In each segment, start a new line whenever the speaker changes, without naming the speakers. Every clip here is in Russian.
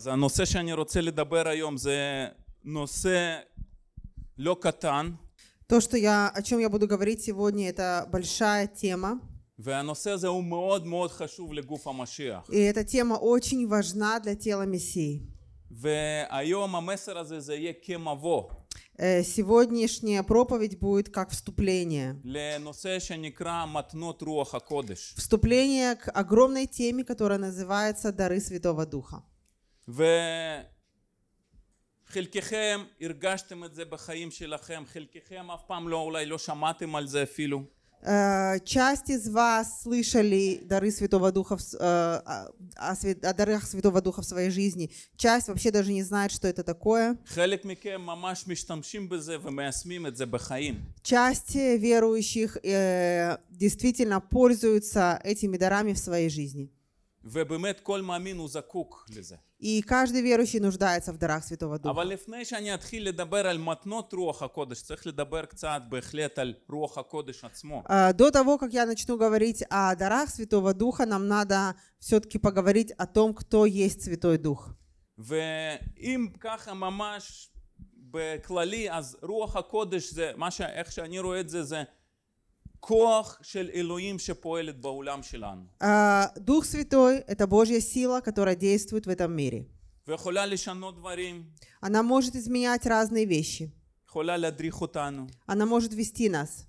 אז הנושא שאני רוצה לדבר היום זה נושא לא קטן.
То, что я, о чем я буду говорить сегодня, это большая тема.
מאוד מאוד
И эта тема очень важна для тела Мессии.
הזה זה
э, Сегодняшняя проповедь будет как вступление. Вступление к огромной теме, которая называется «Дары Святого Духа».
וחלקכם הרגשתם את זה בחיים שלכם, חלקכם אף פעם לא, אולי לא שמעתם על זה אפילו.
Часть из вас слышали дары Святого Духа о, дарах Святого Духа в своей жизни. Часть вообще даже не знает, что это такое. Часть верующих действительно пользуются этими дарами в своей жизни. И каждый верующий нуждается в дарах Святого Духа. А, до того, как я начну говорить о дарах Святого Духа, нам надо все-таки поговорить о том, кто есть Святой Дух.
בכללי, אז רוח הקודש זה, מה ש... איך שאני רואה את זה, זה כוח של אלוהים שפועלת בעולם שלנו.
Дух Святой – это Божья сила, которая действует в этом
мире. ויכולה לשנות דברים.
Она может изменять разные вещи.
יכולה להדריך אותנו.
Она может вести нас.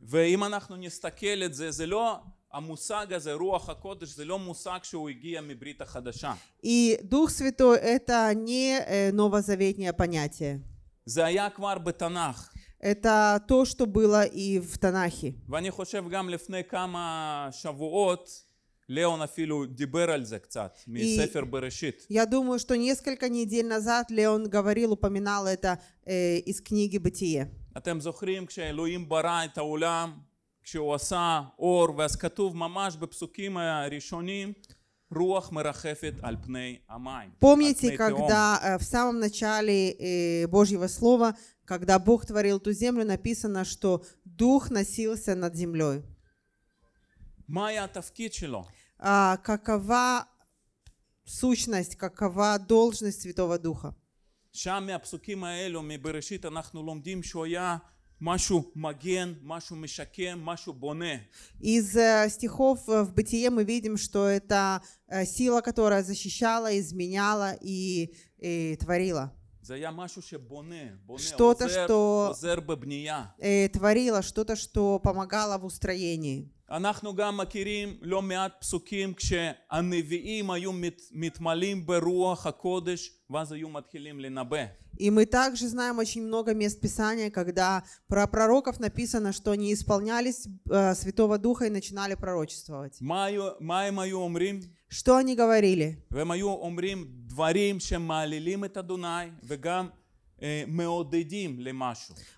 ואם אנחנו נסתכל את זה, זה לא המושג הזה, רוח הקודש, זה לא מושג שהוא הגיע מברית החדשה.
И Дух Святой – это не новозаветнее понятие.
זה היה כבר בתנ"ך
это то, что было и в Танахе.
ואני חושב גם לפני כמה שבועות ליאון אפילו דיבר על זה קצת, מספר בראשית.
Я думаю, что несколько недель назад Леон говорил, упоминал это э, из книги
Бытие. אתם זוכרים כשאלוהים ברא את העולם, כשהוא עשה אור, ואז כתוב ממש בפסוקים הראשונים, Помните, когда
э, в самом начале э, Божьего Слова, когда Бог творил ту землю, написано, что Дух носился над землей. А, какова сущность, какова должность Святого Духа?
שם מהפסוקים משהו מגן, משהו משקם, משהו боне. Из
э, стихов э, в Бытие мы видим, что это э, сила, которая защищала, изменяла и, и творила.
Что-то, что
э, творило, что-то, что помогало в устроении.
אנחנו גם מכירים לא מעט פסוקים כשהנביאים היו מת, מתמלאים ברוח הקודש ואז היו מתחילים לנבא.
И мы также знаем очень много мест Писания, когда про пророков написано, что они исполнялись э, Святого Духа и начинали
пророчествовать. Маю, май мою умрим.
Что они говорили?
Ве мою умрим дворим, шем малилим это Дунай, вегам Э,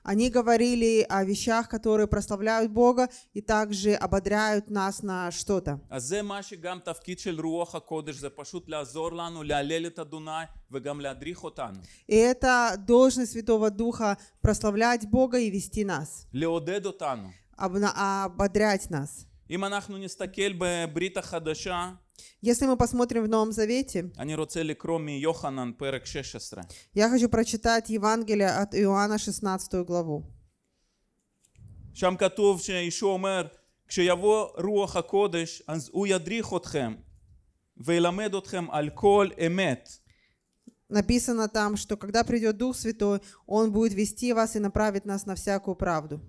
Они говорили о вещах, которые прославляют Бога и также ободряют нас на что-то. «А и это должность Святого Духа прославлять Бога и вести нас. ободрять нас.
אם אנחנו נסתכל בברית החדשה,
если мы посмотрим в Новом Завете, я хочу прочитать Евангелие от Иоанна 16 главу.
שם כתוב שישוע אומר, כשיבוא רוח הקודש, אז הוא ידריך אתכם וילמד אתכם על כל אמת.
Написано там, что когда придет Дух Святой, Он будет вести вас и направить нас на всякую правду.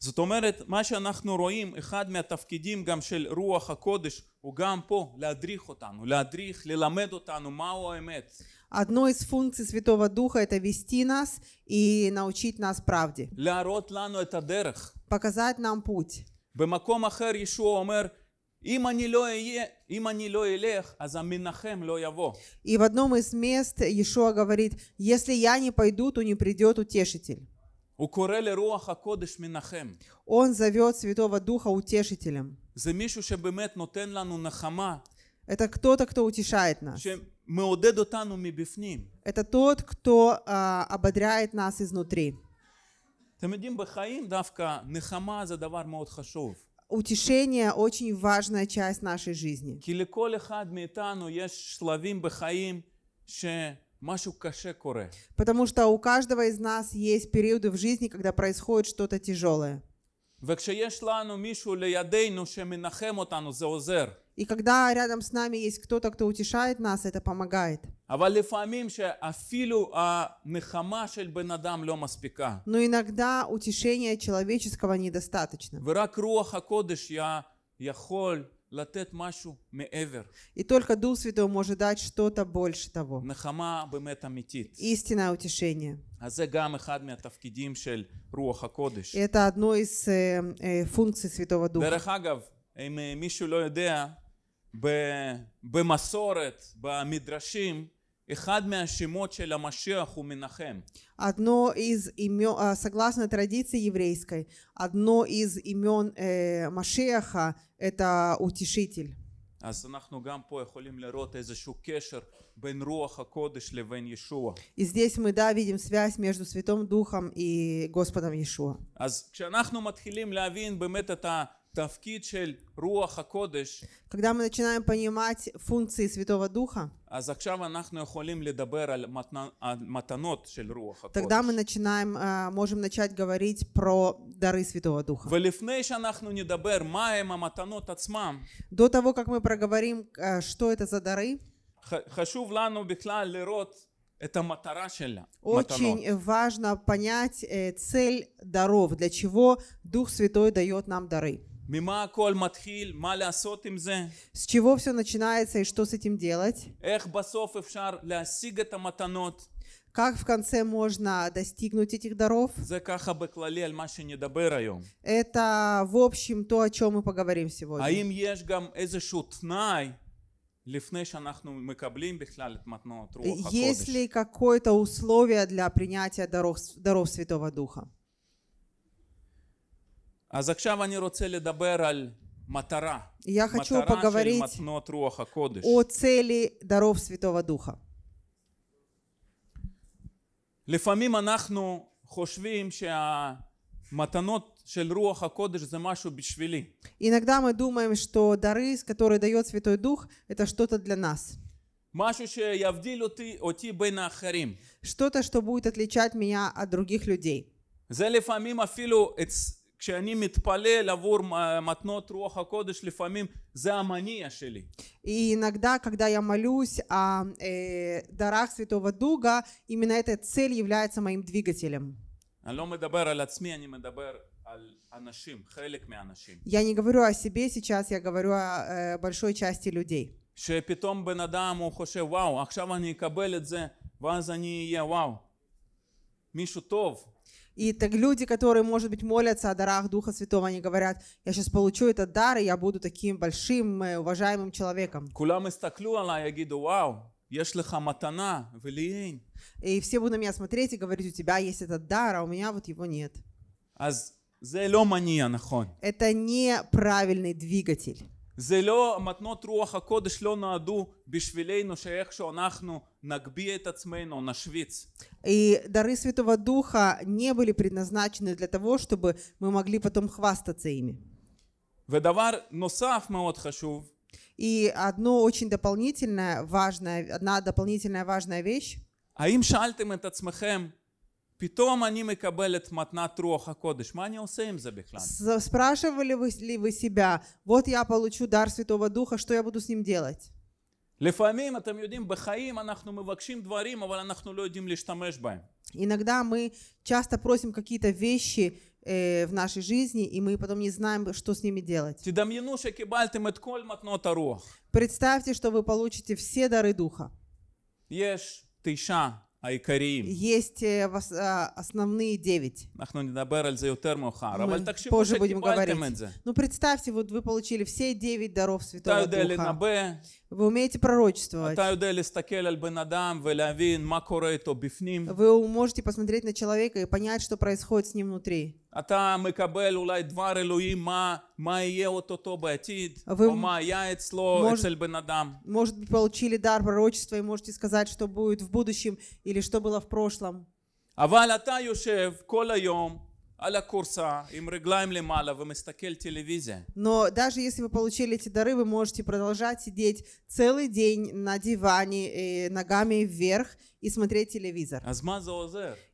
זאת אומרת מה שאנחנו רואים אחד מהתפקידים גם של רוח הקודש הוא גם פה להדריך אותנו להדריך ללמד אותנו מהו האמת
Одно из функций Святого Духа – это вести нас и научить нас правде. Показать нам путь.
במקום אחר ישוע אומר אם אני לא אהיה, אם אני לא אלך, אז המנחם לא יבוא.
И в одном из мест Иешуа говорит, если я не пойду, то не придет утешитель. Он зовет Святого Духа утешителем. Это кто-то, кто утешает нас. Это тот, кто а, ободряет нас изнутри.
Утешение
очень важная часть нашей жизни. Потому что у каждого из нас есть периоды в жизни, когда происходит что-то тяжелое. И когда рядом с нами есть кто-то, кто утешает нас, это помогает. А Но иногда утешения человеческого недостаточно.
ורק רוח לתת משהו מעבר.
И только Дух Святой может дать что-то больше того.
נחמה באמת אמיתית.
Истинное утешение.
אז а זה גם אחד מהתפקידים של רוח הקודש.
Это одно из э, э, функций Святого Духа. דרך
אגב, אם э, מישהו לא יודע, במסורת, במדרשים,
Одно из имен, а, согласно традиции еврейской, одно из имен э, Машеха – это утешитель. И здесь мы да видим связь между Святым Духом и Господом Иешуа. Когда мы начинаем понимать функции Святого Духа,
а тогда мы
начинаем, э, можем начать говорить про дары
Святого Духа.
До того, как мы проговорим, э, что это за дары,
Очень
важно понять э, цель даров, для чего Дух Святой дает нам дары. С чего все начинается и что с этим делать? Как в конце можно достигнуть этих даров? Это в общем то, о чем мы поговорим сегодня. Есть ли какое-то условие для принятия даров, даров Святого Духа.
אז עכשיו אני רוצה לדבר על מטרה. Я хочу поговорить о
цели даров Святого Духа.
לפעמים אנחנו חושבים שהמתנות של רוח הקודש זה משהו בשבילי.
Иногда мы думаем, что дары, которые дает Святой Дух, это что-то для нас.
משהו שיבדיל אותי, אותי בין האחרים.
Что-то, что будет отличать меня от других людей.
זה לפעמים אפילו כשאני מתפלל עבור מתנות רוח הקודש לפעמים זה המניע שלי.
И иногда, когда я молюсь о э, дарах Святого Дуга, именно эта цель является моим двигателем.
Я не говорю о себе сейчас, я говорю о э, большой части людей. שפתאום בן אדם הוא חושב, וואו, עכשיו אני אקבל את זה, ואז אני אהיה, וואו, מישהו טוב,
и так люди, которые, может быть, молятся о дарах Духа Святого, они говорят, я сейчас получу этот дар, и я буду таким большим, э, уважаемым человеком. И все будут на меня смотреть и говорить, у тебя есть этот дар, а у меня вот его нет. А это неправильный двигатель.
זה לא מתנות רוח ло לא נועדו בשבילנו שאיכשהו אנחנו нагби этот смейно, нашвиц.
И дары Святого Духа не были предназначены для того, чтобы мы могли потом хвастаться ими.
мы
И одно очень дополнительное важное, одна дополнительная важная вещь.
А им шальтем этот смехем. Питом они מקבל את מתנת רוח הקודש, מה אני עושה
Спрашивали вы, ли вы себя, вот я получу дар Святого Духа, что я буду с ним делать?
לפעמים, אתם יודעים, בחיים אנחנו מבקשים דברים, אבל אנחנו לא יודעים להשתמש בהם.
Иногда мы часто просим какие-то вещи э, в нашей жизни, и мы потом не знаем, что с ними делать. Представьте, что вы получите все дары Духа.
Есть тысяча העיקריים. А
Есть э, а, основные девять.
אנחנו נדבר על זה
Ну представьте, вот вы получили все девять даров Святого Духа. Вы умеете пророчествовать. Вы можете посмотреть на человека и понять, что происходит с ним внутри.
אתה מקבל אולי דבר אלוהים מה, מה יהיה אוטוטו בעתיד, Вы או מה היה אצלו, может, אצל בן אדם.
Может быть, получили дар пророчества и можете сказать, что будет в будущем или что было в прошлом.
אבל אתה יושב כל היום но
даже если вы получили эти дары, вы можете продолжать сидеть целый день на диване и э, ногами вверх и смотреть телевизор. А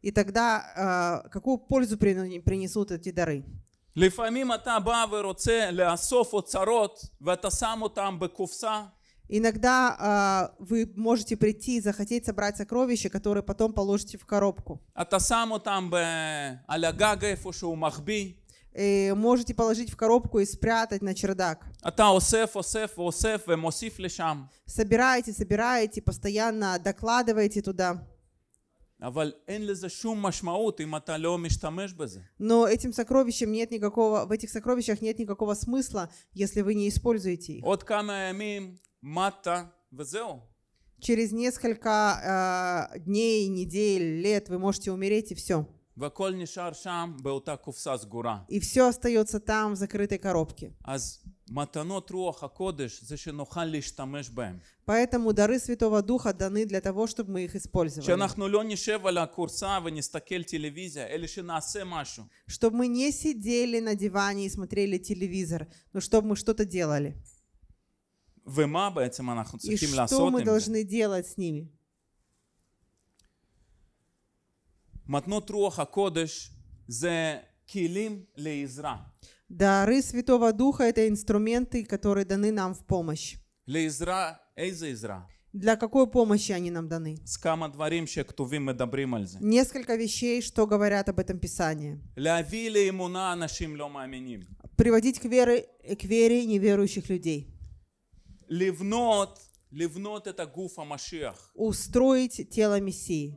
и тогда э, какую пользу принесут эти дары?
לפעמים אתה בא ורוצה לאסוף אוצרות ואתה שם там бекуфса.
Иногда э, вы можете прийти и захотеть собрать сокровища, которые потом положите в коробку. И можете положить в коробку и спрятать на чердак. Собираете, собираете, постоянно докладываете туда.
אבל אין לזה שום משמעות אם אתה לא
Но этим сокровищем нет никакого, в этих сокровищах нет никакого смысла, если вы не используете их.
עוד כמה ימים מטה, וזהו.
Через несколько э, дней, недель, лет вы можете умереть и все. И все остается там в закрытой коробке. Поэтому дары Святого Духа даны для того, чтобы мы их использовали. Чтобы мы не сидели на диване и смотрели телевизор, но чтобы мы что-то делали.
ומה בעצם אנחנו צריכים לעשות עם
זה.
מתנות רוח הקודש זה כלים לעזרה.
Дары Святого Духа – это инструменты, которые даны нам в помощь.
לעזרה, איזה
Для какой помощи они нам даны? Несколько вещей, что говорят об этом Писание. Приводить к вере, к вере неверующих людей.
לבנות, לבנות את הגוף המשיח.
устроить тело Мессии.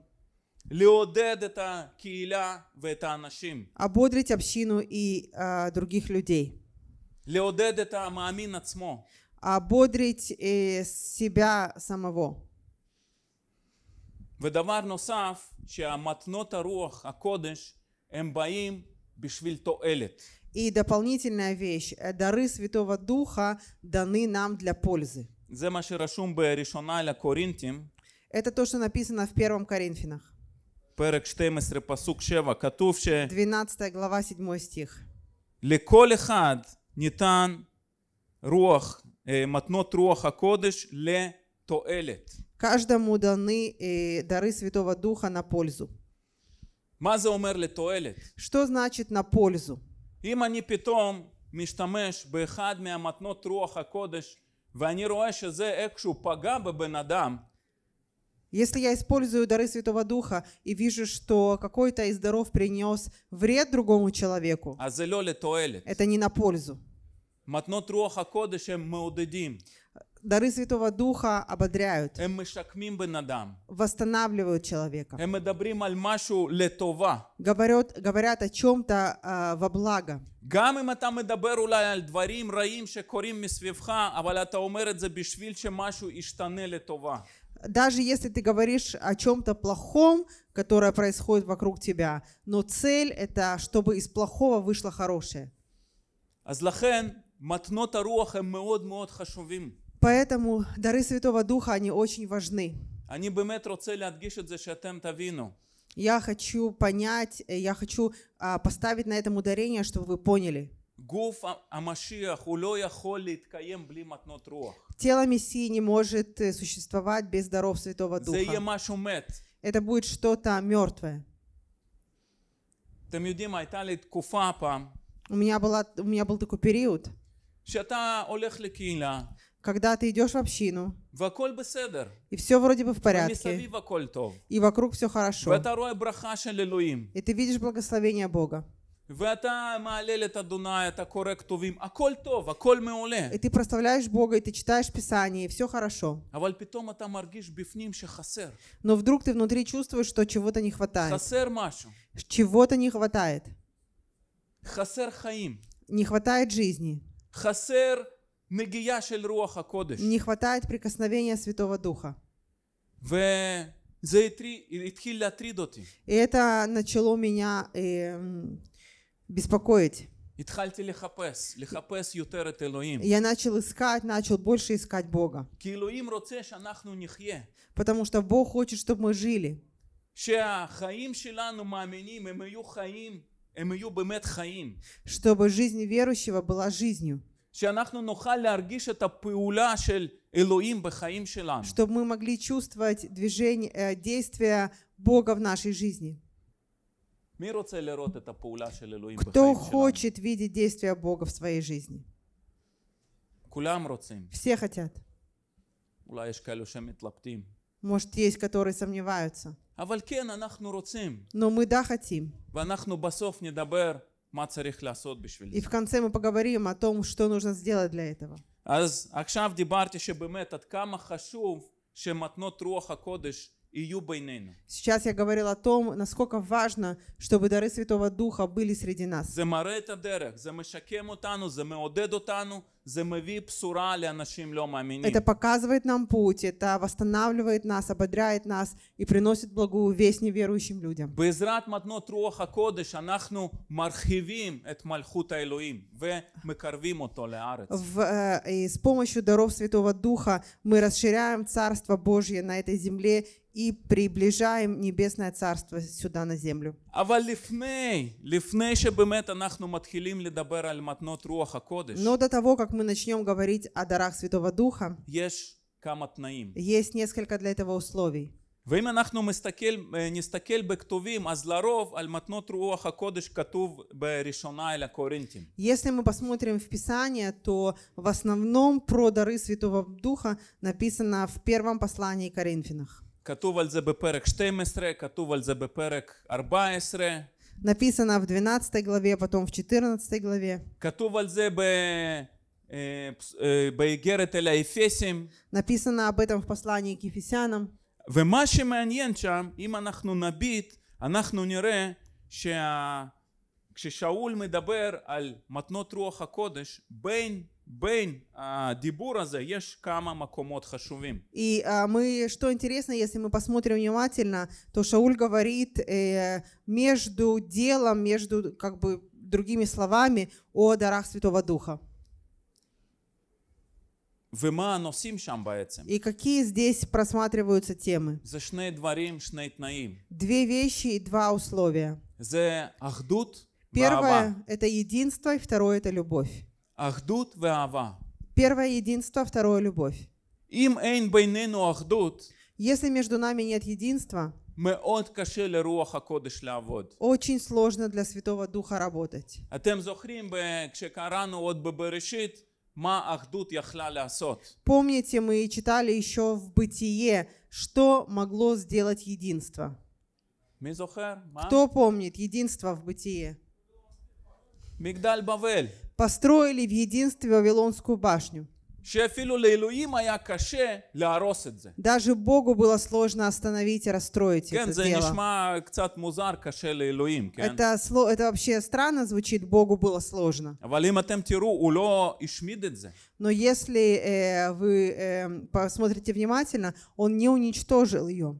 לעודד את הקהילה ואת האנשים.
ободрить общину и э, других людей.
לעודד את המאמין עצמו.
ободрить э, себя самого.
ודבר נוסף, שהמתנות הרוח, הקודש, הם באים בשביל תועלת.
И дополнительная вещь – дары Святого Духа даны нам для пользы. Это то, что написано в первом Коринфянах.
פרק 12 глава 7 стих. לכל אחד ניתן רוח, מתנות רוח הקודש לתועלת.
Каждому даны э, дары Святого Духа на пользу.
מה זה אומר לתועלת? Что
значит на пользу?
אם אני פתאום משתמש באחד מהמתנות רוח הקודש ואני רואה שזה איכשהו פגע בבן אדם
Если я использую дары Святого Духа и вижу, что какой-то из даров принес вред другому человеку,
а это
не на пользу. мы дары Святого Духа ободряют, эм восстанавливают человека,
эм говорят, говорят о чем-то э, во благо. גם אם אתה מדבר אולי על דברים רעים שקורים מסביבך, אבל אתה אומר את זה בשביל שמשהו ישתנה לטובה.
Даже если ты говоришь о чем-то плохом, которое происходит вокруг тебя, но цель это, чтобы из плохого вышло хорошее.
אז לכן, מתנות הרוח הן מאוד מאוד חשובים.
Поэтому дары Святого Духа, они очень важны. Я хочу понять, э, я хочу а, поставить на этом ударение, чтобы вы поняли. А, а Тело Мессии не может э, существовать без даров Святого Духа. Это будет что-то мертвое. У меня, была, у меня был такой период когда ты идешь в общину, и все вроде бы в порядке, и вокруг все хорошо, и ты видишь благословение Бога.
А а и
ты прославляешь Бога, и ты читаешь Писание, и все хорошо. А Но вдруг ты внутри чувствуешь, что чего-то не хватает. Чего-то не хватает. Не хватает жизни.
חסר не
хватает прикосновения Святого Духа.
И
это начало меня э, беспокоить.
Я начал
искать, начал больше искать Бога. Потому что Бог хочет, чтобы мы жили. Чтобы жизнь
верующего была жизнью. שאנחנו נוכל להרגיש את הפעולה של אלוהים בחיים שלנו. чтобы
мы могли чувствовать движение, э, действия Бога в нашей жизни.
מי רוצה לראות את הפעולה של אלוהים בחיים кто хочет
видеть действия Бога в своей жизни?
כולם רוצים. все хотят. אולי יש כאלו שמתלבטים.
может есть, которые сомневаются.
אבל כן, אנחנו רוצים.
но мы да хотим.
ואנחנו בסוף נדבר и в
конце мы поговорим о том, что нужно сделать для этого.
אז עכשיו דיברתי שבאמת עד כמה חשוב שמתנות רוח הקודש Сейчас я
говорил о том, насколько важно, чтобы дары Святого Духа были среди нас. Это показывает нам путь, это восстанавливает нас, ободряет нас и приносит благую весть неверующим людям. В, э, и с помощью даров Святого Духа мы расширяем Царство Божье на этой земле и приближаем небесное царство сюда на землю.
Но до
того, как мы начнем говорить о дарах Святого Духа,
есть
несколько для этого условий.
ואם אנחנו מסתכל, נסתכל בכתובים, אז לרוב על מתנות רוח הקודש כתוב בראשונה אל הקורינתים.
Если мы посмотрим в Писание, то в основном про дары Святого Духа написано в первом послании Коринфянах.
Катув аль перек 12, катув аль перек 14.
Написано в 12 главе, потом в 14 главе.
Катув аль באיגרת אל האפסים.
написано об этом в послании к Ефесянам.
ומה שמעניין שם, אם אנחנו נביט, אנחנו נראה שכששאול מדבר על מתנות רוח הקודש, בין בין הדיבור הזה יש כמה מקומות חשובים.
И а, мы, что интересно, если мы посмотрим внимательно, то Шауль говорит э, между делом, между как бы другими словами о дарах Святого Духа.
ומה הנושאים שם בעצם?
И какие здесь просматриваются темы?
זה שני דברים, שני תנאים.
Две вещи и два условия.
זה אחדות Первое
– это единство, и второе – это любовь.
Ахдут веава.
Первое единство, второе любовь.
Им эйн бейнену ахдут.
Если между нами нет единства,
מאוד קשה לרוח הקודש לעבוד.
очень сложно для Святого Духа работать.
אתם זוכרים כשקראנו עוד בבראשית מה אחדות יכלה לעשות.
Помните, мы читали еще в Бытие, что могло сделать единство.
מי Кто
помнит единство в Бытие?
מגדל בבל
построили в единстве Вавилонскую башню. Даже Богу было сложно остановить и расстроить это
дело. Это,
сло, это вообще странно звучит, Богу было
сложно. А Но
если э, вы э, посмотрите внимательно, Он не уничтожил ее.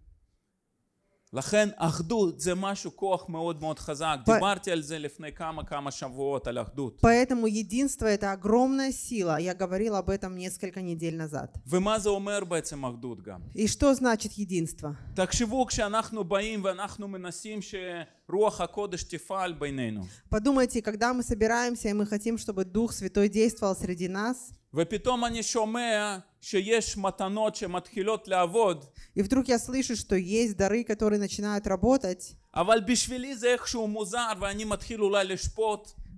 לכן אחדות זה משהו כוח מאוד מאוד חזק. По... דיברתי על זה לפני כמה כמה שבועות, על אחדות.
Поэтому единство это огромная сила. Я говорил об этом несколько недель назад.
ומה זה אומר בעצם אחדות גם?
И что значит единство?
תחשבו כשאנחנו באים ואנחנו מנסים שרוח הקודש תפעל בינינו.
Подумайте, когда мы собираемся и мы хотим, чтобы Дух Святой действовал среди нас.
ופתאום אני שומע שיש מתנות שמתחילות לעבוד.
И вдруг я слышу, что есть дары, которые начинают работать. אבל
בשבילי זה איכשהו מוזר ואני מתחיל אולי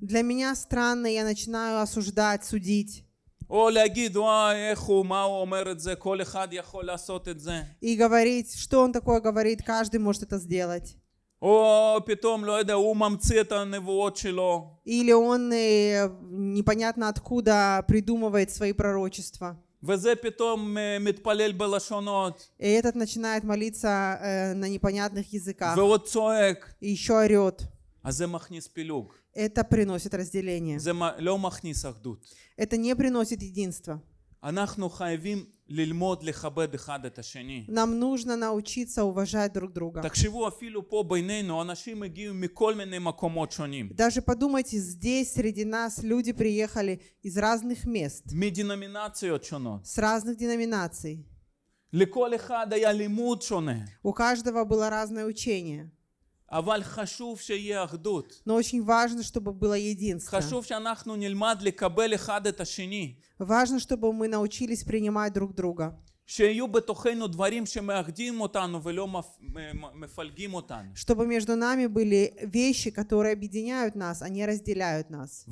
Для меня странно, я начинаю осуждать, судить. או להגיד, וואי, איך הוא, מה הוא אומר את זה,
И говорить, что он такое говорит, каждый может это сделать.
או פתאום, לא יודע, הוא ממציא את הנבואות שלו.
Или он э, непонятно откуда придумывает свои пророчества.
Э,
И этот начинает молиться э, на непонятных языках. И еще орет. А Это приносит разделение. Это не приносит единство.
אנחנו חייבים ללמוד לכבד אחד את השני.
Нам нужно научиться уважать друг друга.
תחשבו אפילו פה בינינו, אנשים הגיעו מכל מיני מקומות שונים.
Даже подумайте, здесь среди нас люди приехали из разных мест. שונות. С разных деноминаций.
לכל אחד היה לימוד שונה.
У каждого было разное учение. Но очень важно, чтобы было единство. Важно, чтобы мы научились принимать друг друга.
чтобы между
нами были вещи, которые объединяют нас, а не разделяют нас.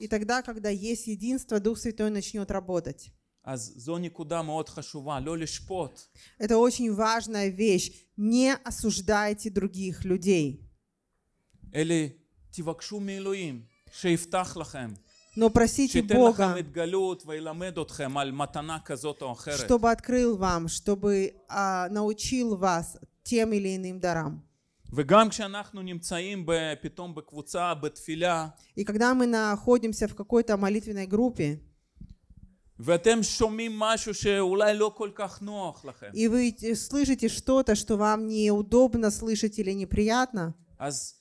И тогда, когда есть единство, Дух Святой начнет работать.
Это
очень важная вещь. Не осуждайте других людей.
Но просите Бога, чтобы
открыл вам, чтобы а, научил вас тем или иным дарам.
וגם כשאנחנו נמצאים פתאום בקבוצה, בתפילה,
и когда мы находимся в какой-то молитвенной группе,
ואתם שומעים משהו שאולי לא כל כך נוח לכם. И вы
слышите что-то, что вам неудобно слышать или неприятно.
אז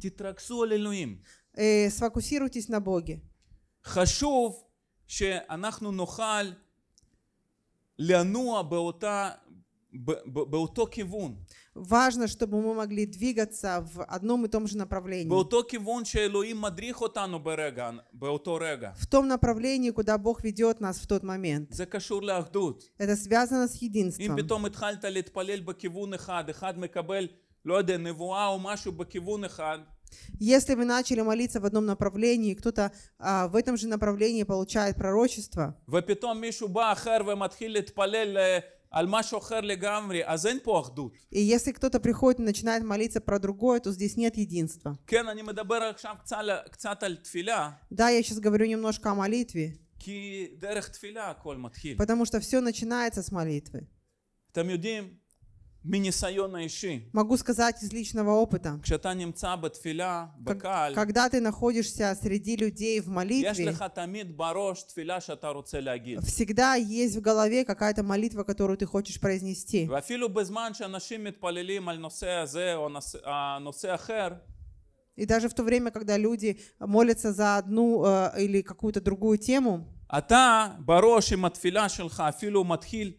תתרכזו על אלוהים.
Сфокусируйтесь на Боге.
חשוב שאנחנו נוכל לנוע באותה, באותו כיוון
важно, чтобы мы могли двигаться в одном и том же направлении. В том направлении, куда Бог ведет нас в тот момент.
Это
связано с единством. Если вы начали молиться в одном направлении, кто-то а, в этом же направлении получает пророчество,
и и
если кто-то приходит и начинает молиться про другое, то здесь нет единства. Да, я сейчас говорю немножко о молитве. Потому что все начинается с молитвы.
אתם יודעים,
Могу сказать из личного опыта. Когда ты находишься среди людей в молитве,
всегда
есть в голове какая-то молитва, которую ты хочешь произнести. А, и даже в то время, когда люди молятся за одну э, или какую-то другую тему,
אתה בראש עם התפילה שלך אפילו מתחיל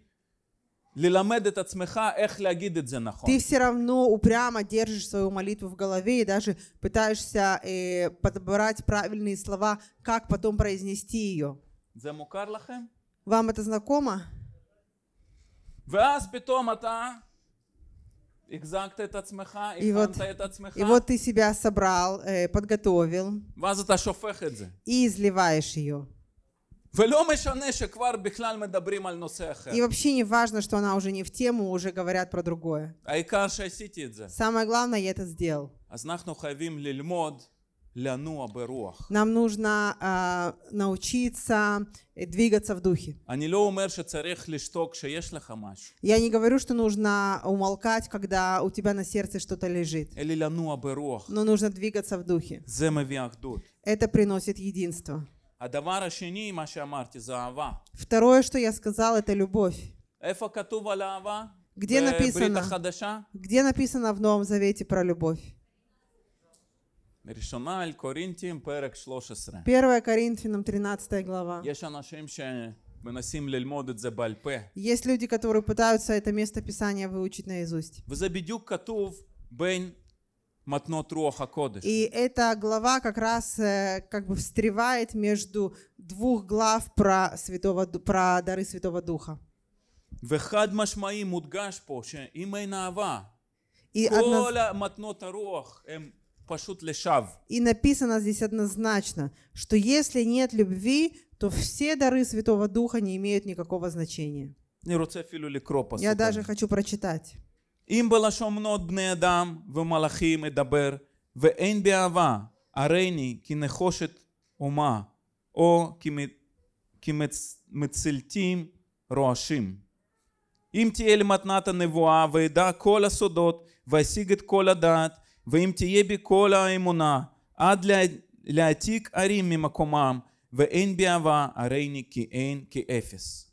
ты все
равно упрямо держишь свою молитву в голове и даже пытаешься э, подобрать правильные слова, как потом произнести ее. Вам это знакомо?
И вот, и вот ты
себя собрал, э, подготовил. И изливаешь ее. И вообще не важно, что она уже не в тему, уже говорят про другое. Самое главное, я это сделал. Нам нужно а, э, научиться двигаться в духе. Я не говорю, что нужно умолкать, когда у тебя на сердце что-то лежит.
Но
нужно двигаться в духе. Это приносит единство. Второе, что я сказал, это любовь. Где написано? Где написано в Новом Завете про любовь?
1 Коринфянам
13. глава. Есть люди, которые пытаются это место Писания выучить наизусть. И эта глава как раз э, как бы встревает между двух глав про, святого, про дары Святого Духа.
И, эм, лешав.
И написано здесь однозначно, что если нет любви, то все дары Святого Духа не имеют никакого значения.
Я
даже хочу прочитать.
אם בלשון בנות בני אדם ומלאכים אדבר ואין בי אהבה הריני כי נחושת אומה או כמצלתים רועשים. אם תהיה למתנת הנבואה ואדע כל הסודות ואשיג את כל הדעת ואם תהיה בי כל האמונה עד להעתיק ערים ממקומם ואין בי אהבה הריני כי אין כאפס.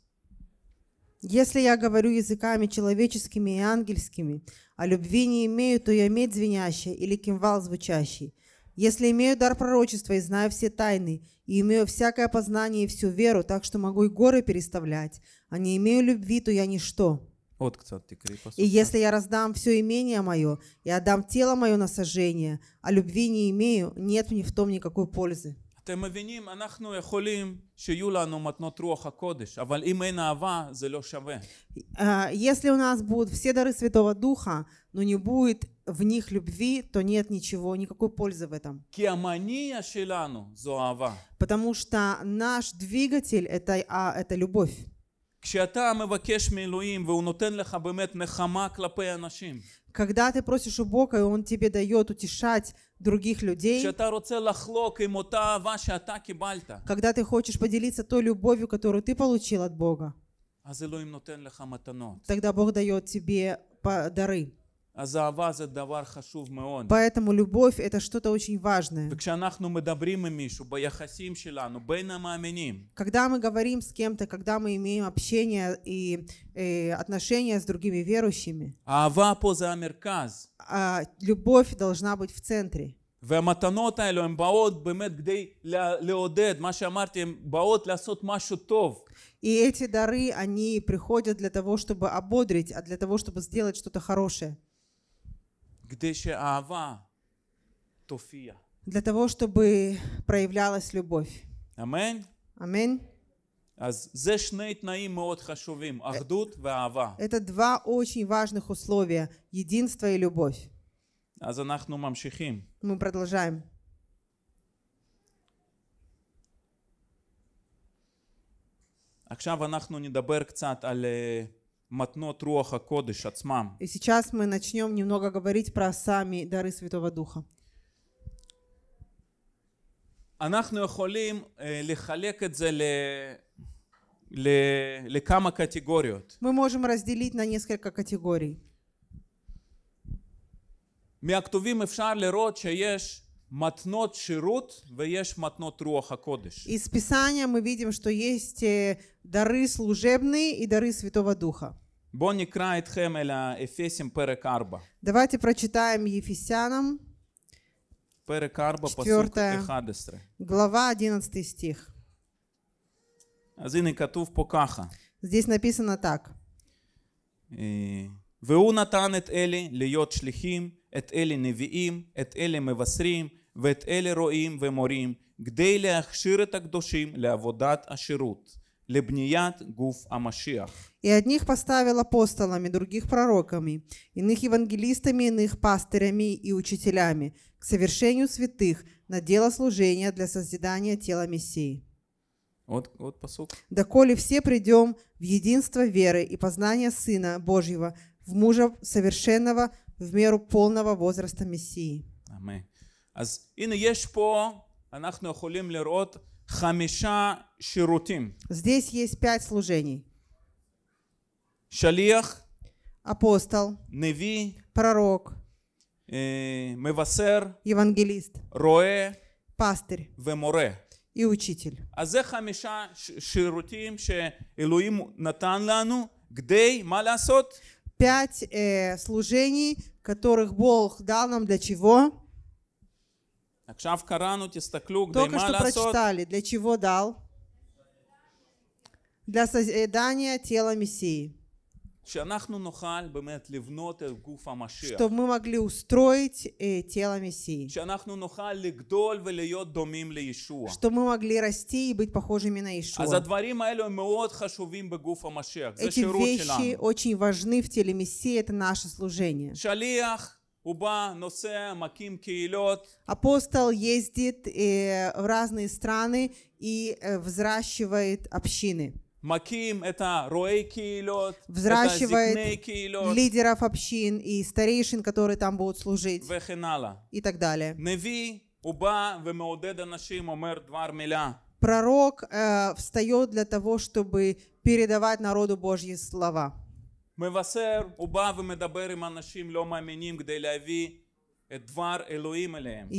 Если я говорю языками человеческими и ангельскими, а любви не имею, то я медь звенящая или кимвал звучащий. Если имею дар пророчества и знаю все тайны, и имею всякое познание и всю веру, так что могу и горы переставлять, а не имею любви, то я ничто».
Вот, кстати, крепость. И
если я раздам все имение мое и отдам тело мое на сожжение, а любви не имею, нет мне в том никакой пользы.
אתם מבינים, אנחנו יכולים שיהיו לנו מתנות רוח הקודש, אבל אם אין אהבה זה לא שווה.
А, если у нас будут все дары Святого Духа, но не будет в них любви, то нет ничего, никакой пользы в этом. Потому что наш двигатель это, а, это любовь.
כשאתה מבקש מאלוהים והוא נותן לך באמת נחמה כלפי אנשים
Когда ты просишь у Бога, и Он тебе дает утешать других людей, когда ты хочешь поделиться той любовью, которую ты получил от Бога, тогда Бог дает тебе дары.
А Поэтому
любовь — это что-то очень важное. Ну, когда мы говорим с кем-то, когда мы имеем общение и, и э, отношения с другими верующими, а а, любовь должна быть в центре. И эти дары, они приходят для того, чтобы ободрить, а для того, чтобы сделать что-то хорошее. Для того, чтобы проявлялась любовь. Аминь. Аминь. Это два очень важных условия – единство и любовь.
Мы
ну, продолжаем.
עכשיו אנחנו נדבר קצת על uh, матнот руаха кодыш ацмам.
И сейчас мы начнем немного говорить про сами дары Святого Духа.
אנחנו יכולים לחלק את זה לכמה קטגוריות.
Мы можем разделить на несколько категорий.
מהכתובים אפשר לראות שיש מתנות שירות ויש מתנות רוח הקודש.
Из Писания мы видим, что есть э, дары служебные и дары Святого Духа.
בואו נקרא אתכם אל האפסים פרק 4.
Давайте прочитаем Ефесянам.
פרק 4, פסוק 11.
Глава 11 стих.
אז הנה כתוב פה ככה.
Здесь написано так.
אה, והוא נתן את אלה להיות שליחים, את אלה נביאים, את אלה מבשרים, ואת אלה רואים ומורים, כדי להכשיר את הקדושים לעבודת השירות.
И одних поставил апостолами, других пророками, иных евангелистами, иных пастырями и учителями, к совершению святых на дело служения для созидания тела Мессии.
Вот, вот посук.
«Доколе все придем в единство веры и познания Сына Божьего, в мужа совершенного, в меру полного возраста Мессии».
Аминь. Аз הנה יש פה, אנחנו יכולים לראות חמישה שירותים.
Здесь есть пять служений.
שליח,
апостол,
Неви. пророк, э, Мевасер. евангелист, Роэ. пастырь Веморе. и учитель. אז זה חמישה שירותים שאלוהים נתן לנו כדי, מה לעשות?
Пять э, служений, которых Бог дал нам для чего?
Только что прочитали,
для чего дал? Для созидания тела Мессии.
Э, Чтобы мы могли
устроить
э, тело Мессии. Чтобы мы могли
расти и быть похожими на Иешуа. А
Эти вещи
очень важны в теле Мессии, это наше служение. Апостол ездит э, в разные страны и э, взращивает общины.
Маким – это рои киилот, взращивает киилот,
лидеров общин и старейшин, которые там будут служить, и так далее.
Неви уба вемеодед омер двар миля.
Пророк э, встает для того, чтобы передавать народу Божьи слова.
מבשר, הוא בא ומדבר עם אנשים לא מאמינים כדי להביא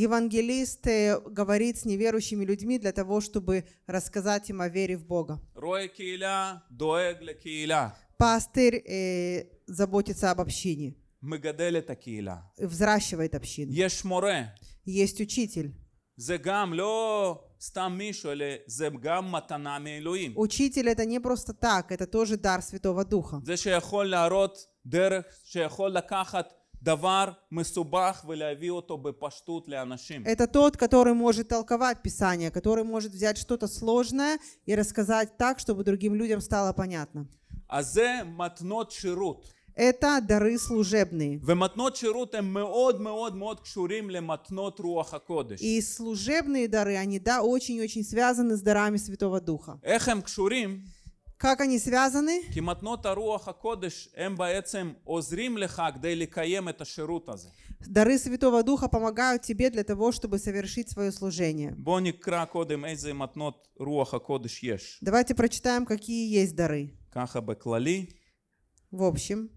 Евангелист э, говорит с неверующими людьми для того, чтобы рассказать им о вере в Бога. Пастырь э, заботится об общине. Взращивает общину. Есть учитель.
זה גם לא סתם מישהו, אלא זה גם מתנה מאלוהים.
Учитель это не просто так, это тоже дар Святого Духа.
זה שיכול להראות דרך, שיכול לקחת דבר מסובך ולהביא אותו בפשטות לאנשים. Это
тот, который может толковать Писание, который может взять что-то сложное и рассказать так, чтобы другим людям стало понятно.
אז זה מתנות שירות
это дары
служебные. И
служебные дары, они, да, очень-очень связаны с дарами Святого Духа. Как они связаны?
А эм
дары Святого Духа помогают тебе для того, чтобы совершить свое служение. Давайте прочитаем, какие есть дары. В общем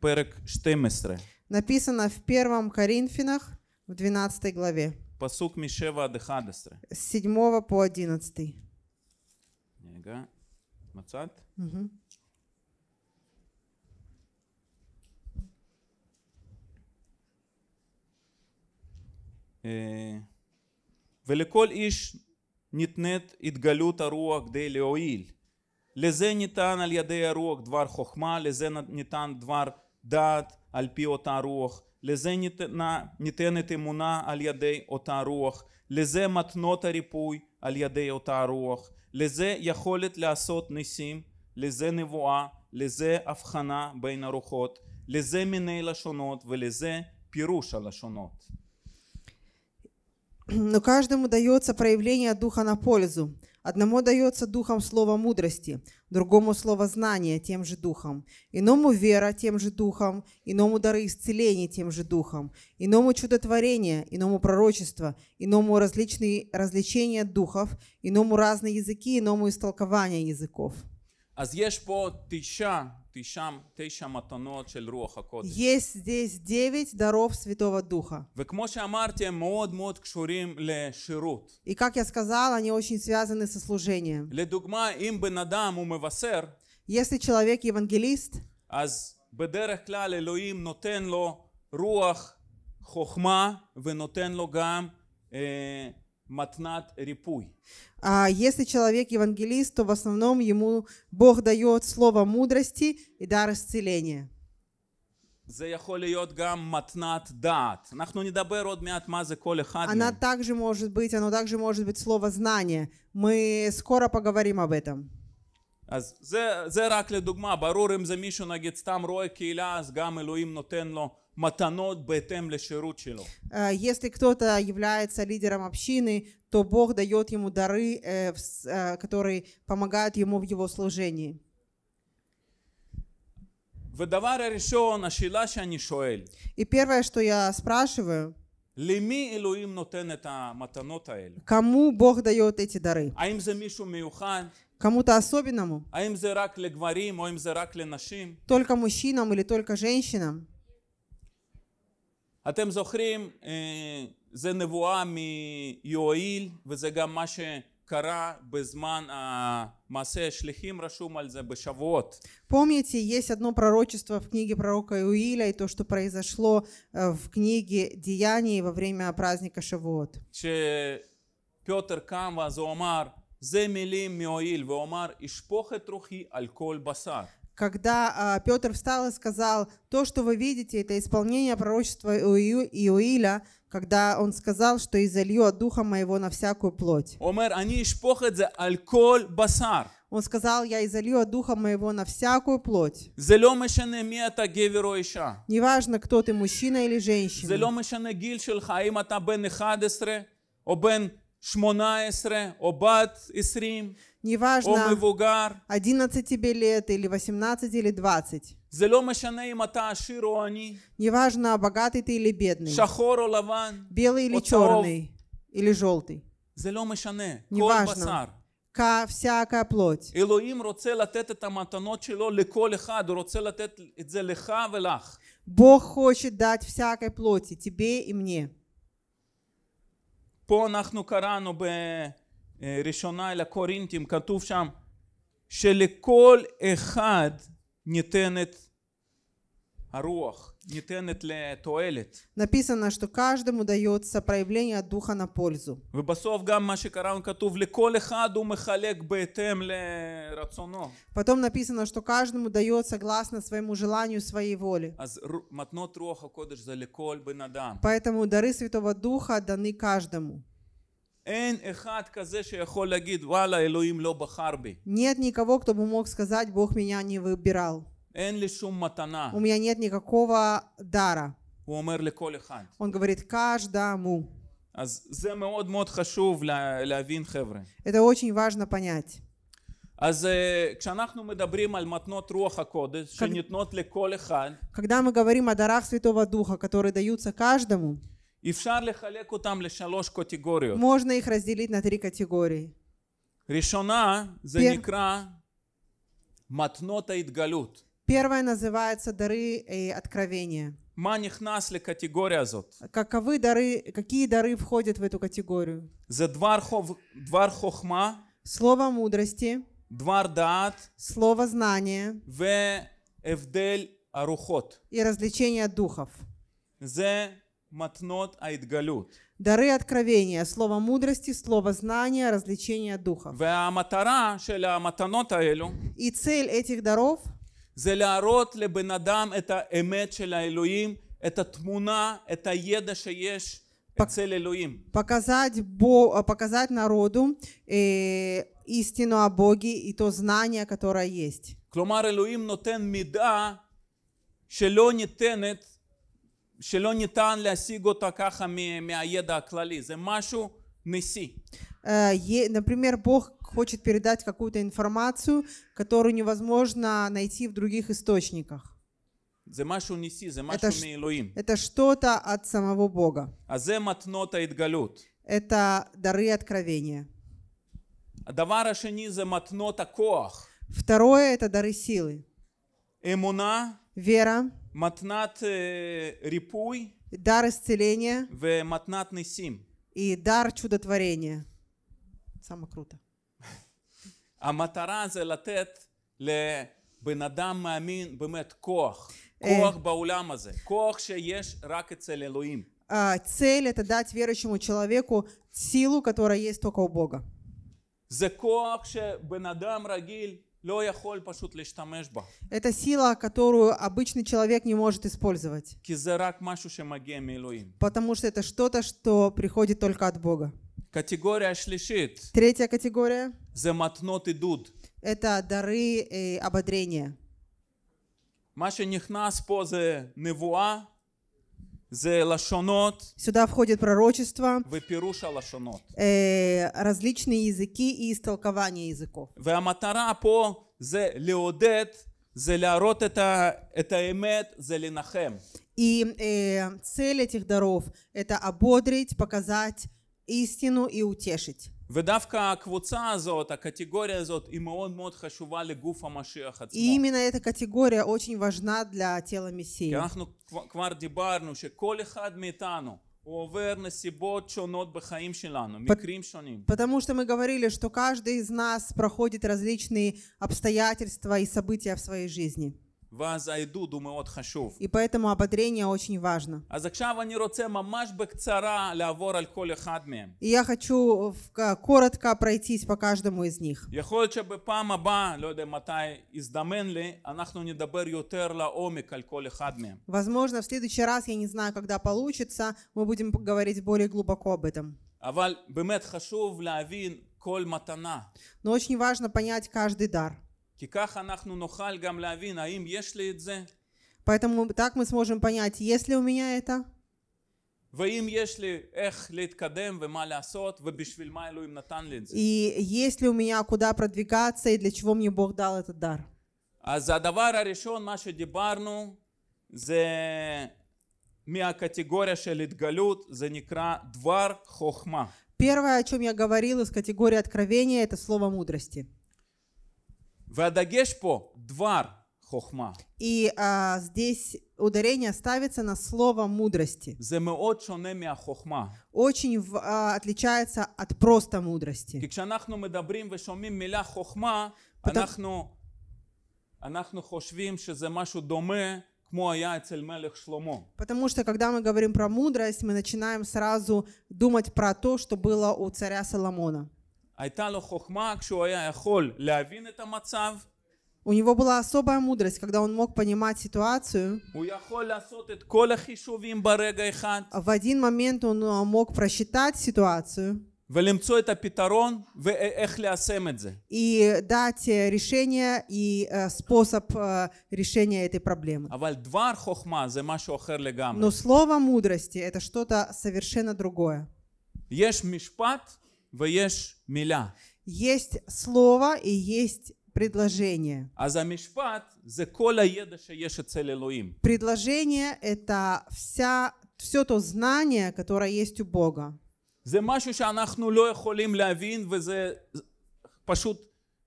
перек
Написано в первом Коринфинах, в 12 главе.
Пасук Мишева Адехадестре. С
7 по 11.
Нега. Мацат? Угу. ולכל איש ניתנית התגלות הרוח כדי להועיל. לזה ניתן על ידי הרוח דבר חוכמה, לזה ניתן דבר דעת על פי אותה רוח, לזה ניתנה, ניתנת אמונה על ידי אותה רוח, לזה מתנות הריפוי על ידי אותה רוח, לזה יכולת לעשות ניסים, לזה נבואה, לזה הבחנה בין הרוחות, לזה מיני לשונות ולזה פירוש הלשונות.
Но каждому дается проявление духа на пользу. Одному дается духом слово мудрости, другому слово знания тем же духом, иному вера тем же духом, иному дары исцеления тем же духом, иному чудотворение, иному пророчество, иному различные развлечения духов, иному разные языки, иному истолкование языков.
А שם תשע מתנות של רוח הקודש. Есть
здесь девять даров Святого Духа.
וכמו שאמרתי, הם מאוד מאוד קשורים לשירות.
И как я сказала, они очень связаны со
служением. לדוגמה, אם בן אדם הוא מבשר, Если человек евангелист, אז בדרך כלל אלוהים נותן לו רוח חוכמה ונותן לו גם אה, матнат репуй.
А если человек евангелист, то в основном ему Бог дает слово мудрости и дар исцеления. Она также может быть, оно также может быть слово знание. Мы скоро поговорим об этом.
אז זה, זה רק לדוגמה, ברור אם זה מישהו נגיד סתם רואה קהילה, אז גם אלוהים נותן לו
Э, если кто-то является лидером общины, то Бог дает ему дары, э, э, которые помогают ему в его служении. И первое, что я спрашиваю. А кому Бог дает эти дары? А Кому-то особенному? А только мужчинам или только женщинам?
אתם זוכרים, זה נבואה מיואיל, וזה גם מה שקרה בזמן מעשה השליחים, רשום על זה בשבועות.
Помните, есть одно пророчество в книге пророка Иуиля и то, что произошло в книге Деяний во время праздника Шавуот.
Петр кам, ואז הוא אמר, זה מילים מאוהיל, והוא אמר, אשפוך את רוחי על כל בשר
когда а, Петр встал и сказал, то, что вы видите, это исполнение пророчества Иоиля, когда он сказал, что изолью от духа моего на всякую плоть. Он сказал, я изолью от духа моего на всякую плоть.
Неважно,
кто ты, мужчина или женщина неважно, 11 тебе лет, или 18, или 20.
זה לא משנה אם אתה עשיר או עני.
неважно, богатый ты или бедный. שחור
או
белый или черный, или желтый.
זה לא משנה. כל בשר.
всякая плоть.
אלוהים רוצה לתת את המתנות שלו לכל אחד, הוא
Бог хочет дать всякой плоти, тебе и мне.
פה אנחנו קראנו בראשונה אל הקורינטים, כתוב שם שלכל אחד ניתנת הרוח,
написано, что каждому дается проявление от Духа на пользу. Потом написано, что каждому дается согласно своему желанию своей воли.
Поэтому дары
Святого Духа даны каждому. Нет никого, кто бы мог сказать Бог меня не выбирал.
У меня
нет никакого дара. Он говорит каждому. Это очень важно понять.
אז uh, כשאנחנו מדברים על מתנות רוח הקודש как... שניתנות לכל אחד,
когда мы говорим о дарах Святого Духа, которые даются каждому,
אפשר לחלק אותם לשלוש קטגוריות. можно
их разделить на три категории.
ראשונה זה Пер... נקרא מתנות ההתגלות.
Первое называется дары и э, откровения.
מה נכנס לקטגוריה הזאת?
Каковы дары, какие дары входят в эту категорию? זה двар חוב, דבר חוכמה, слово мудрости,
Двар דעת,
слово знания,
והבדל арухот.
и развлечение духов.
זה матнот ההתגלות.
Дары откровения, слово мудрости, слово знания, развлечение духов.
והמטרה של המתנות האלו, и цель этих даров, זה להראות לבן אדם את האמת של האלוהים, את התמונה, את הידע שיש אצל אלוהים.
показать, Бо, показать народу э, истину о Боге и то знание, которое есть.
כלומר, אלוהים נותן מידע שלא ניתנת, שלא ניתן להשיג אותה ככה מהידע הכללי. זה משהו ניסי.
Например, Бог хочет передать какую-то информацию, которую невозможно найти в других источниках.
Это,
это что-то от самого Бога. А это дары откровения. Второе — это дары силы. Вера. Э, дар
исцеления.
И дар чудотворения. Самое круто.
המטרה זה לתת לבן אדם מאמין באמת כוח, כוח בעולם הזה, כוח שיש רק אצל אלוהים. Цель это
дать верующему человеку силу, которая есть только у Бога. Это сила, которую обычный человек не может использовать. Потому что это что-то, что приходит только от Бога. Третья категория.
זה идут.
Это дары э, ободрения.
Маша שנכנס פה невуа, נבואה, זה
Сюда входит пророчество.
ופירוש лашонот.
Э, различные языки и истолкование
языков. והמטרה פה זה לעודד, זה להראות את, ה, את האמת, זה לנחם.
И э, цель этих даров – это ободрить, показать истину и утешить.
ודווקא הקבוצה הזאת, הקטגוריה הזאת, היא מאוד מאוד חשובה לגוף המשיח עצמו. И
именно эта категория очень важна для тела Мессии. כי אנחנו
כבר דיברנו שכל אחד מאיתנו הוא עובר נסיבות שונות בחיים שלנו, מקרים שונים.
Потому что мы говорили, что каждый из нас проходит различные обстоятельства и события в своей жизни. И поэтому ободрение очень важно. А И я хочу коротко пройтись по каждому из
них. А
Возможно, в следующий раз, я не знаю, когда получится, мы будем говорить более глубоко об этом. Но очень важно понять каждый дар. Поэтому так мы сможем понять, есть ли у меня это,
ואם יש לי איך להתקדם ומה לעשות ובשביל מה אלוהים נתן לי את זה. И есть ли у
меня куда продвигаться и для чего мне Бог дал этот дар?
אז הדבר הראשון מה שדיברנו זה מהקטגוריה של התגלות זה נקרא דבר חוכמה.
Первое, о чем я говорил из категории откровения, это слово мудрости. И а, здесь ударение ставится на слово мудрости. Очень в, а, отличается от просто мудрости.
Потому...
Потому что когда мы говорим про мудрость, мы начинаем сразу думать про то, что было у царя Соломона.
הייתה לו חוכמה כשהוא היה יכול להבין את המצב
У него была особая мудрость, когда он мог понимать ситуацию. В один момент он а, мог просчитать ситуацию. Э, и дать э, решение и э, способ решения этой проблемы.
А Но
слово мудрости это что-то совершенно
другое. יש משפט есть слово и есть предложение.
Предложение — это вся, все то знание, которое есть у Бога.
זה משהו שאנחנו לא יכולים להבין וזה פשוט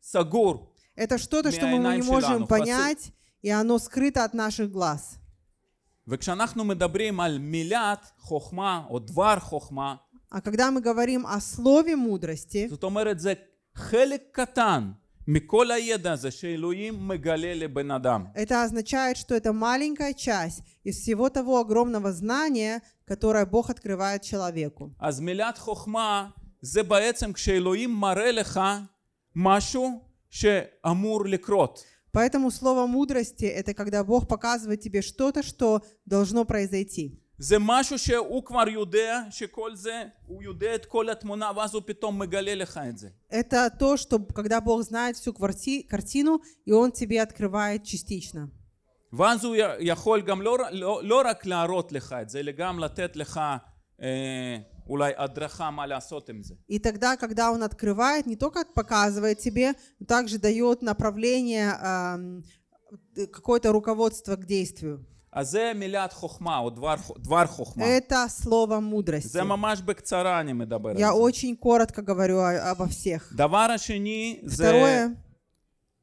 סגור Это что-то, что мы не можем понять,
и оно скрыто от
наших глаз. וכשאנחנו מדברים על מילת חוכמה או דבר חוכמה, а когда мы говорим о слове мудрости,
Это означает, что это маленькая часть из всего того огромного знания, которое Бог открывает
человеку.
Поэтому слово мудрости – это когда Бог показывает тебе что-то, что должно произойти.
זה משהו שהוא כבר יודע שכל זה, הוא יודע את כל התמונה ואז הוא פתאום מגלה לך את זה.
Это то, что когда Бог знает всю картину, и Он тебе открывает частично.
ואז הוא יכול גם לא, לא, לא רק להראות לך את זה, אלא גם לתת לך אה, אולי הדרכה מה לעשות עם זה.
И тогда, когда Он открывает, не только показывает тебе, но также дает направление, э, какое-то руководство к
действию. אז זה מילת חוכמה או דבר, דבר חוכמה. Это слово мудрости. זה ממש בקצרה אני מדבר על זה. Я
очень коротко говорю обо всех.
דבר השני זה...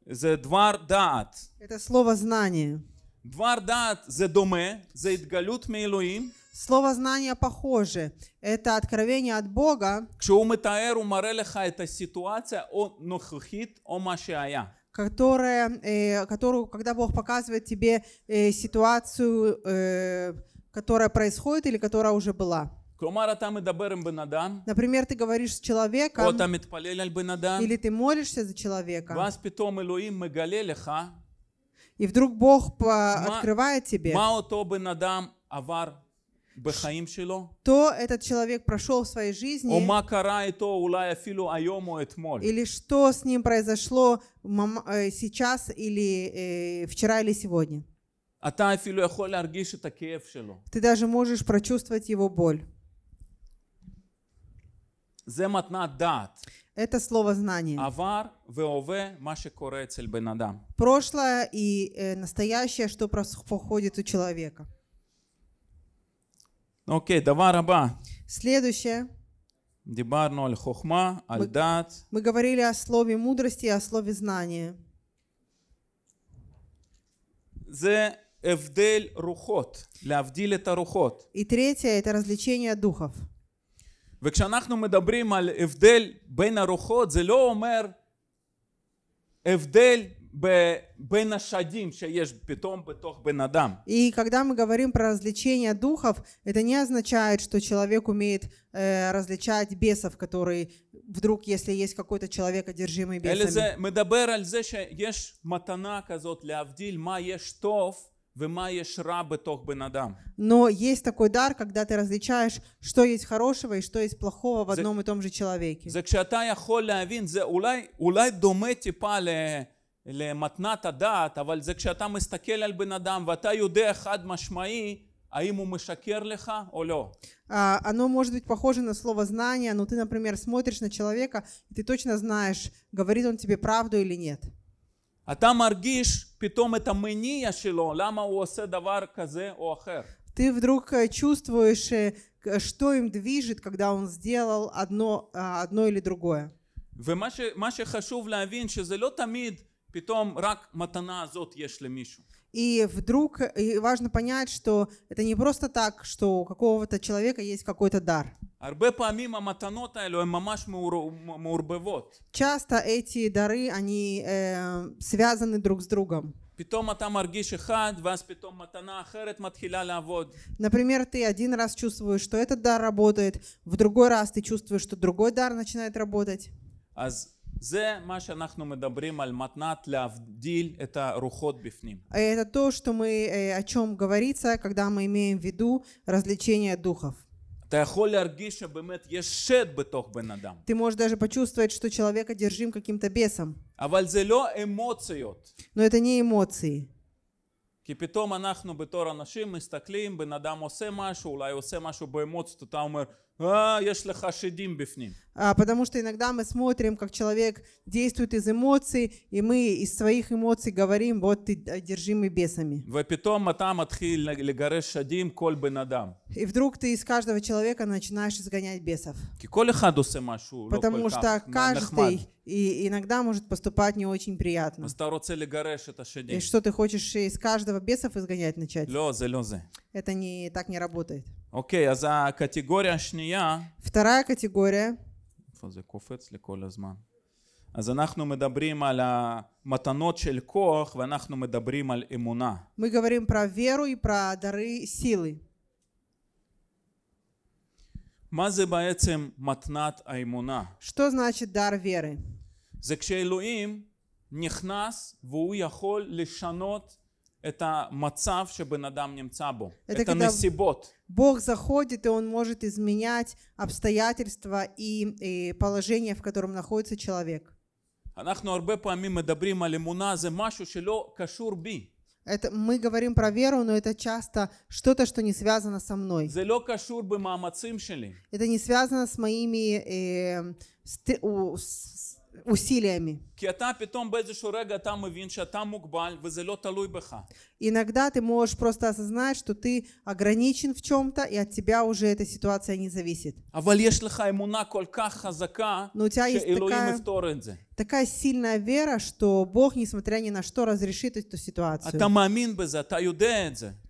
זה דבר דעת.
Это слово знание.
דבר דעת זה דומה, זה התגלות מאלוהים.
Слово знание похоже. Это откровение от Бога.
כשהוא מתאר, הוא מראה לך את הסיטואציה או נוכחית או מה שהיה
которая, э, которую, когда Бог показывает тебе э, ситуацию, э, которая происходит или которая уже была.
כלומר, אתה מדבר עם בן
например, ты говоришь с человеком, או אתה
מתפלל על בן или ты молишься за человека, ואז פתאום אלוהים מגלה לך,
и вдруг Бог открывает тебе, מה
то בן אדם עבר בחיים שלו?
То этот человек прошел в своей жизни.
או מה קרה איתו אולי אפילו היום או אתמול? Или что с
ним произошло э, сейчас или э, вчера или сегодня?
אתה אפילו יכול להרגיש את הכאב שלו.
Ты даже можешь прочувствовать его боль.
זה מתנת דעת. Это слово знание.
Прошлое и э, настоящее, что происходит у человека.
Ну, окей, давай, раба.
Следующее.
Дибарну аль хохма, аль дат.
Мы говорили о слове мудрости и о слове знания.
זה הבדל רוחות, להבדיל это рухот.
И третье это развлечение духов.
וכשאנחנו מדברים על эвдель בין הרוחות, Зе ло омер эвдель.
И когда мы говорим про развлечение духов, это не означает, что человек умеет э, различать бесов, которые вдруг, если есть какой-то человек, одержимый бесами. Но есть такой дар, когда ты различаешь, что есть хорошего и что есть плохого в одном и том же человеке.
למתנת הדעת, אבל זה כשאתה מסתכל על בן אדם ואתה יודע חד משמעי האם הוא משקר לך או לא.
А, оно может быть похоже на слово «знание», но ты, например, смотришь на человека, и ты точно знаешь, говорит он тебе правду или нет.
אתה מרגיש פתאום את המניע שלו, למה הוא עושה דבר כזה או אחר.
Ты вдруг э, чувствуешь, э, что им движет, когда он сделал одно, а, одно или другое.
ומה ש, שחשוב להבין, שזה לא תמיד פתאום רק מתנה הזאת יש мишу.
И вдруг и важно понять, что это не просто так, что у какого-то человека есть какой-то дар. Часто эти дары, они э, связаны друг с другом.
פתאום אתה מרגיש אחד, ואז פתאום מתנה אחרת מתחילה
Например, ты один раз чувствуешь, что этот дар работает, в другой раз ты чувствуешь, что другой дар начинает работать. Э, это то, что мы, э, о чем говорится, когда мы имеем в виду развлечение духов.
Ты
можешь даже почувствовать, что человека держим каким-то бесом. А Но это не эмоции.
כי פתאום אנחנו בתור אנשים מסתכלים, בן אדם עושה משהו, אולי עושה משהו באמוציות, אתה אומר, «А,
а, потому что иногда мы смотрим, как человек действует из эмоций, и мы из своих эмоций говорим, вот ты одержимый э, бесами.
отхил бы надам.
И вдруг ты из каждого человека начинаешь изгонять бесов.
Потому что каждый
и иногда может поступать не очень приятно.
И что
ты хочешь из каждого бесов изгонять начать? Это не, так не работает.
Окей, а за категория шния...
Вторая категория.
זה קופץ לי כל הזמן. אז אנחנו מדברים על המתנות של כוח ואנחנו מדברים על אמונה.
Мы говорим про веру и про дары силы.
Что
значит дар веры?
זה כשאלוהים נכנס והוא יכול לשנות את המצב שבן אדם נמצא בו, את הנסיבות.
Бог заходит, и Он может изменять обстоятельства и, и положение, в котором находится человек.
אנחנו הרבה פעמים מדברים על אמונה, זה משהו שלא קשור בי.
Это мы говорим про веру, но это часто что-то, что не связано со мной. Это не связано с моими э, с, усилиями. Иногда ты можешь просто осознать, что ты ограничен в чем-то, и от тебя уже эта ситуация не зависит.
Но у тебя есть такая,
такая сильная вера, что Бог, несмотря ни на что, разрешит эту ситуацию.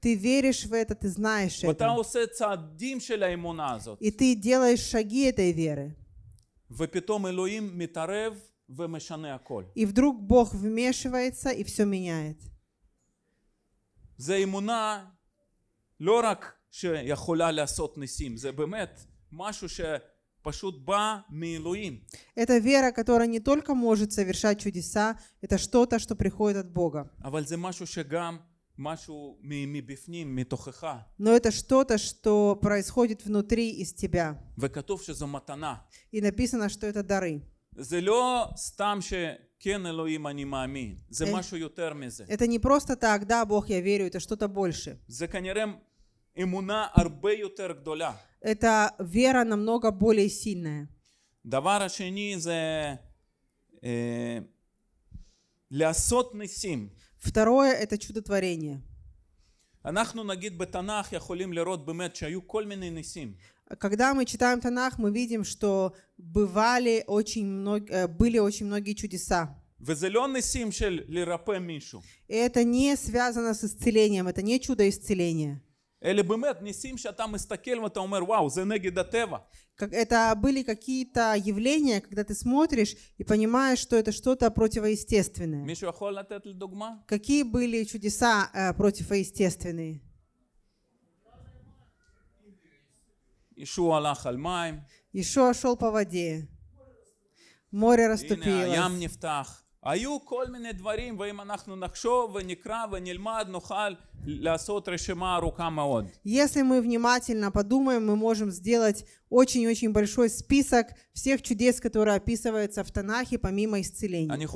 Ты веришь в это, ты знаешь это. И ты делаешь шаги этой веры. И вдруг Бог вмешивается и все меняет.
זה אמונה לא רק שיכולה לעשות ניסים, זה באמת משהו שפשוט בא מאלוהים.
Это вера, которая не только может совершать чудеса, это что-то, что приходит от Бога.
אבל זה משהו שגם
но это что-то, что происходит внутри из тебя. И написано, что это дары.
Э, это
не просто так, да, Бог, я верю, это что-то больше. Это вера намного более сильная.
לעשות ניסים.
Второе – это чудотворение.
Анахну нагид бетанах יכולים לראות באמת שהיו כל מיני ניסים.
Когда мы читаем Танах, мы видим, что бывали очень много, э, были очень многие чудеса.
וזה לא ניסים של לרפא מישהו.
И это не связано с исцелением, это не чудо исцеления.
אלה באמת ניסים שאתה מסתכל ואתה אומר וואו זה נגד הטבע.
Это были какие-то явления, когда ты смотришь и понимаешь, что это что-то противоестественное.
А
Какие были чудеса э, противоестественные?
Ишуа
шел по воде. Море расступилось.
היו כל מיני דברים, ואם אנחנו נחשוב ונקרא ונלמד, נוכל если
мы внимательно подумаем, мы можем сделать очень-очень большой список всех чудес, которые описываются в Танахе, помимо исцеления.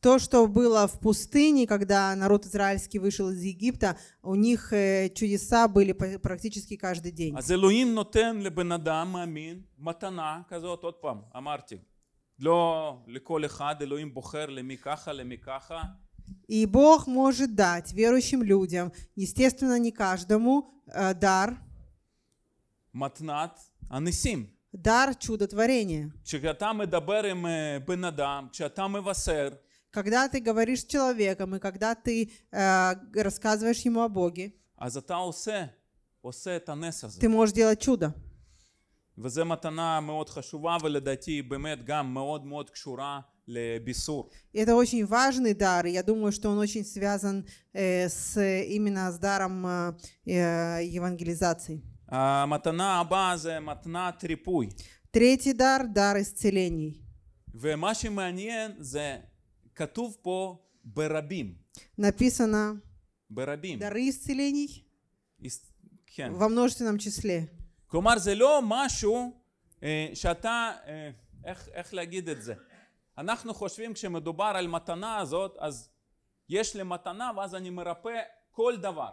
То, что было в пустыне, когда народ израильский вышел из Египта, у них э, чудеса были практически каждый
день. А לא לכל אחד, אלוהים בוחר למי ככה, למי ככה.
И Бог может дать верующим людям, естественно, не каждому, э, дар.
Матнат анисим. Дар чудотворения. Когда ты говоришь
с человеком, и когда ты э, рассказываешь ему о Боге,
а ты можешь делать чудо. וזו מתנה מאוד חשובה ולדעתי באמת גם מאוד מאוד קשורה лебисур.
Это очень важный дар, и я думаю, что он очень связан э, с, именно с даром э, э евангелизации.
А матана аба – матана трипуй.
Третий дар – дар исцелений.
ומה שמעניין זה כתוב פה ברבים.
Написано ברבים. дары исцелений. Во множественном числе.
כלומר זה לא משהו אה, שאתה, אה, איך, איך להגיד את זה? אנחנו חושבים כשמדובר על מתנה הזאת, אז יש לי מתנה ואז אני מרפא כל דבר.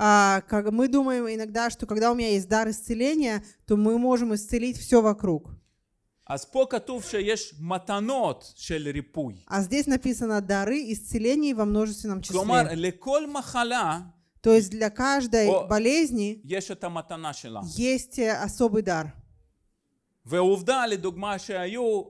А, как мы думаем иногда, что когда у меня есть дар исцеления, то мы можем исцелить все вокруг.
אז פה כתוב שיש מתנות של ריפוי.
А здесь написано дары исцелений во множественном числе. כלומר,
לכל מחלה
то есть для каждой О,
болезни
есть э, особый дар.
ועובדה לדוגמה שהיו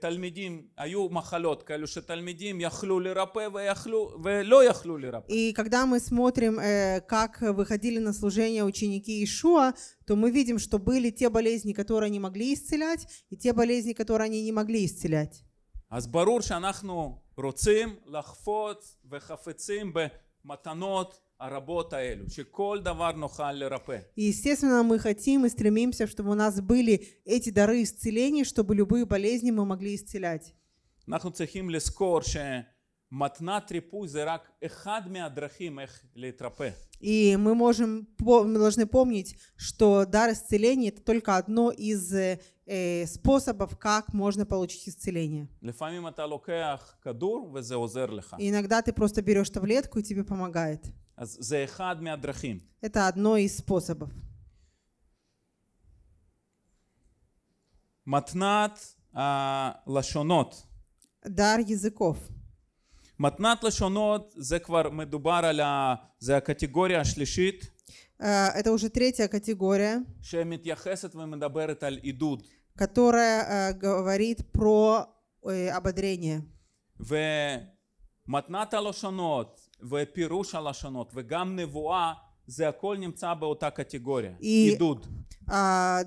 תלמידים, היו מחלות כאלו שתלמידים יכלו לרפא ויכלו, ולא יכלו לרפא.
И когда мы смотрим, э, как выходили на служение ученики Ишуа, то мы видим, что были те болезни, которые они могли исцелять, и те болезни, которые они не могли исцелять.
אז ברור שאנחנו רוצים לחפוץ וחפצים במתנות
и, естественно, мы хотим и стремимся, чтобы у нас были эти дары исцеления, чтобы любые болезни мы могли исцелять.
מתנת ריפוי זה רק אחד מהדרכים איך להתרפא.
И мы можем, мы должны помнить, что дар исцеления это только одно из э, э, способов, как можно получить исцеление. Иногда ты просто берешь таблетку и тебе помогает. Это одно из способов.
Матнат а, лашонот. Дар языков. Матнат лашонот. זה כבר מדובר за категория זה а,
Это уже третья категория.
Шемит яхесет, вы ומדברת על עידוד.
которая а, говорит про э, ободрение.
ומתנת лашонот. ופירוש הלשונות וגם נבואה זה הכל נמצא באותה קטגוריה, и, עידוד.
А,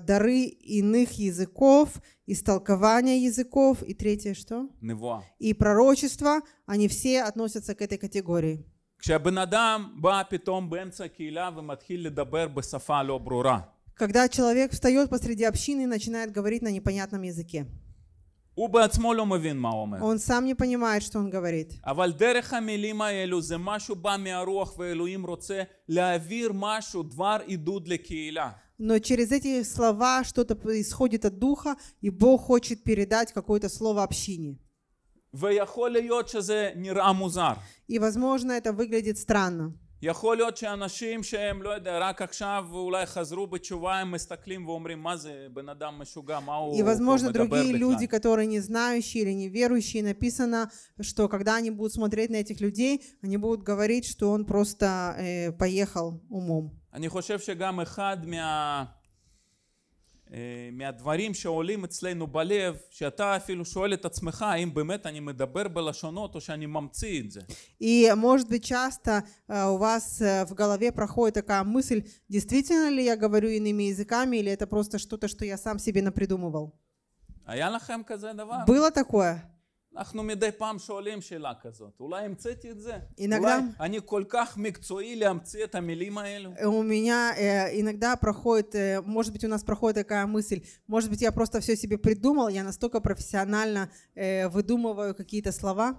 дары иных языков, истолкование языков и третье что? נבואה. И пророчество, они все относятся к этой категории. Когда человек встает посреди общины и начинает говорить на непонятном языке.
הוא בעצמו לא מבין מה Он
сам не понимает, что он говорит.
אבל דרך המילים האלו זה משהו בא מהרוח ואלוהים רוצה להעביר משהו, דבר עידוד לקהילה.
Но через эти слова что-то происходит от Духа, и Бог хочет передать какое-то слово общине.
ויכול להיות שזה נראה מוזר.
И возможно это выглядит странно.
יכול להיות שאנשים שהם לא יודע רק עכשיו אולי חזרו בתשובה הם מסתכלים ואומרים מה זה בן אדם משוגע מה הוא И возможно другие люди
которые не знающие или неверующие написано что когда они будут смотреть на этих людей они будут говорить что он просто э, поехал умом
אני חושב שגם אחד מה... מהדברים שעולים אצלנו בלב, שאתה אפילו שואל את עצמך האם באמת אני מדבר בלשונות או שאני ממציא את זה.
И, может быть, часто э, у вас э, в голове проходит такая мысль, действительно ли я говорю иными языками, или это просто что-то, что я сам себе напридумывал.
היה לכם כזה דבר? было такое? אנחנו מדי פעם שואלים שאלה כזאת, אולי המצאתי את זה? אולי אני כל כך מקצועי להמציא את המילים האלו?
У меня э, иногда проходит, э, может быть, у нас проходит такая мысль, может быть, я просто все себе придумал, я настолько профессионально э, выдумываю какие-то слова.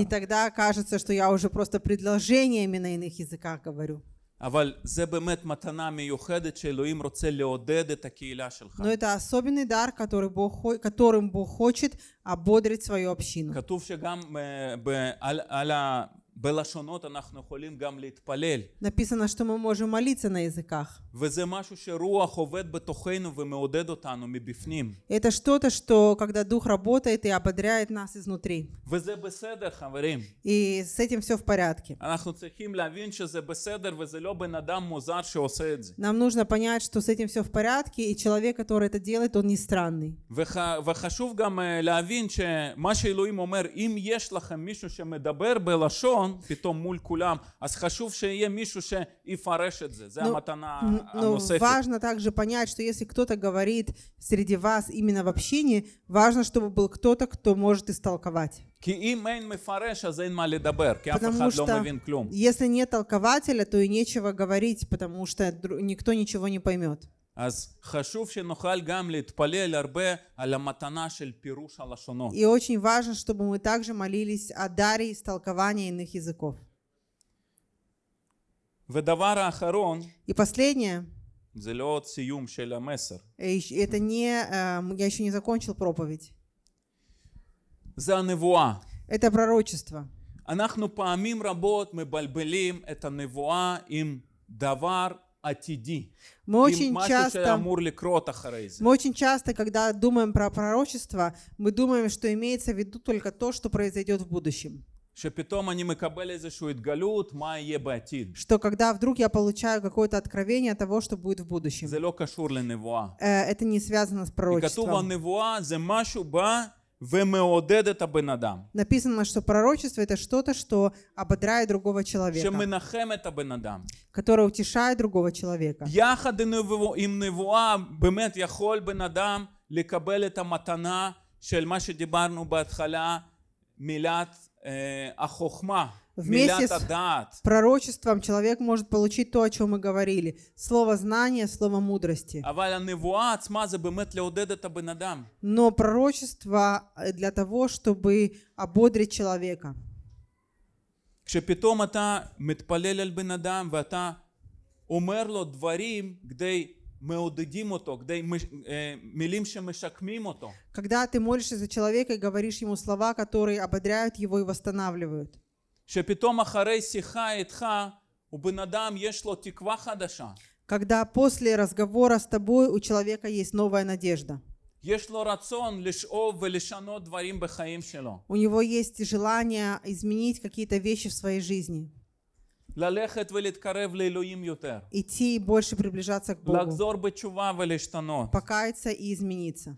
И тогда кажется, что я уже просто предложениями на иных языках говорю.
אבל זה באמת מתנה מיוחדת שאלוהים רוצה לעודד את הקהילה שלך.
Но это особенный дар, который Бог, которым Бог хочет ободрить свою общину.
כתוב שגם על, על ה...
Написано, что мы можем молиться на языках. Это что-то, что когда Дух работает и ободряет нас изнутри. И с этим все в порядке. Нам нужно понять, что с этим все в порядке, и человек, который это делает, он не странный.
וחשוב גם э, להבין שמה שאלוהים אומר, אם יש לכם מישהו שמדבר בלשון, הרעיון פתאום מול כולם, אז חשוב שיהיה מישהו שיפרש את זה, זה но, המתנה но הנוספת.
важно также понять, что если кто-то говорит среди вас именно в общине, важно, чтобы был кто-то, кто может истолковать.
כי אם אין מפרש אז אין מה לדבר, כי אף אחד что, לא מבין כלום.
если нет толкователя, то и нечего говорить, потому что никто ничего не поймет.
И очень
важно, чтобы мы также молились о даре истолкования иных языков. И последнее. Э, это не, эм, я еще не закончил проповедь. Это пророчество.
אנחנו פעמים רבות מבלבלים את הנבואה עם דבר мы очень, часто, мы
очень часто, когда думаем про пророчество, мы думаем, что имеется в виду только то, что произойдет в будущем. Что когда вдруг я получаю какое-то откровение того, что будет в будущем. Э, это не связано
с пророчеством. ומעודד את הבן אדם.
Написано, что пророчество это что-то, что ободряет другого человека.
שמנחם את הבן אדם.
которое утешает другого человека.
יחד עם נבואה באמת יכול בן אדם לקבל את המתנה של מה שדיברנו בהתחלה, מילת אה, החוכמה. Вместе с
пророчеством человек может получить то, о чем мы говорили. Слово знания, слово мудрости. А Но пророчество э, для того, чтобы ободрить человека.
Э,
Когда ты молишься за человека и говоришь ему слова, которые ободряют его и восстанавливают.
שפתאום אחרי שיחה איתך, ובן אדם יש לו תקווה חדשה.
Когда после разговора с тобой у человека есть новая надежда. У него есть желание изменить какие-то вещи в своей жизни.
Идти
и больше приближаться к Богу. Покаяться и измениться.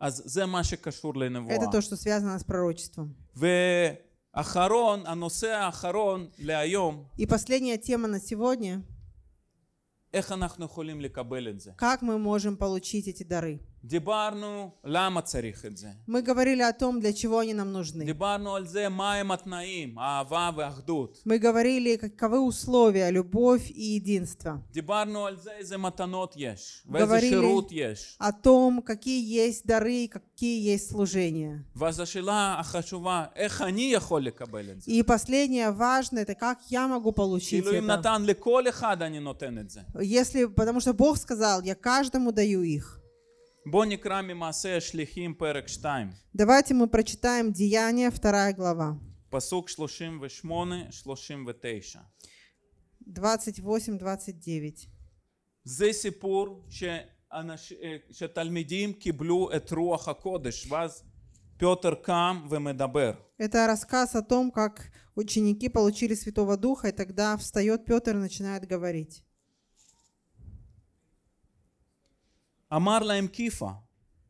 Это то,
что связано с пророчеством.
ו... И
последняя тема на сегодня. Как мы можем получить эти дары? Мы говорили о том, для чего они нам нужны. А Мы говорили, каковы условия, любовь и единство.
Говорили
о том, какие есть дары и какие есть служения. И последнее важное, это как я могу получить
это.
Если, потому что Бог сказал, я каждому даю их.
Давайте
мы прочитаем Деяния, вторая глава.
Пасук 38-39.
28-29.
זה סיפור שתלמידים קיבלו את רוח Кодеш ואז Петр кам вемедабер.
Это рассказ о том, как ученики получили Святого Духа, и тогда встает Петр и начинает говорить.
אמר להם קיפה,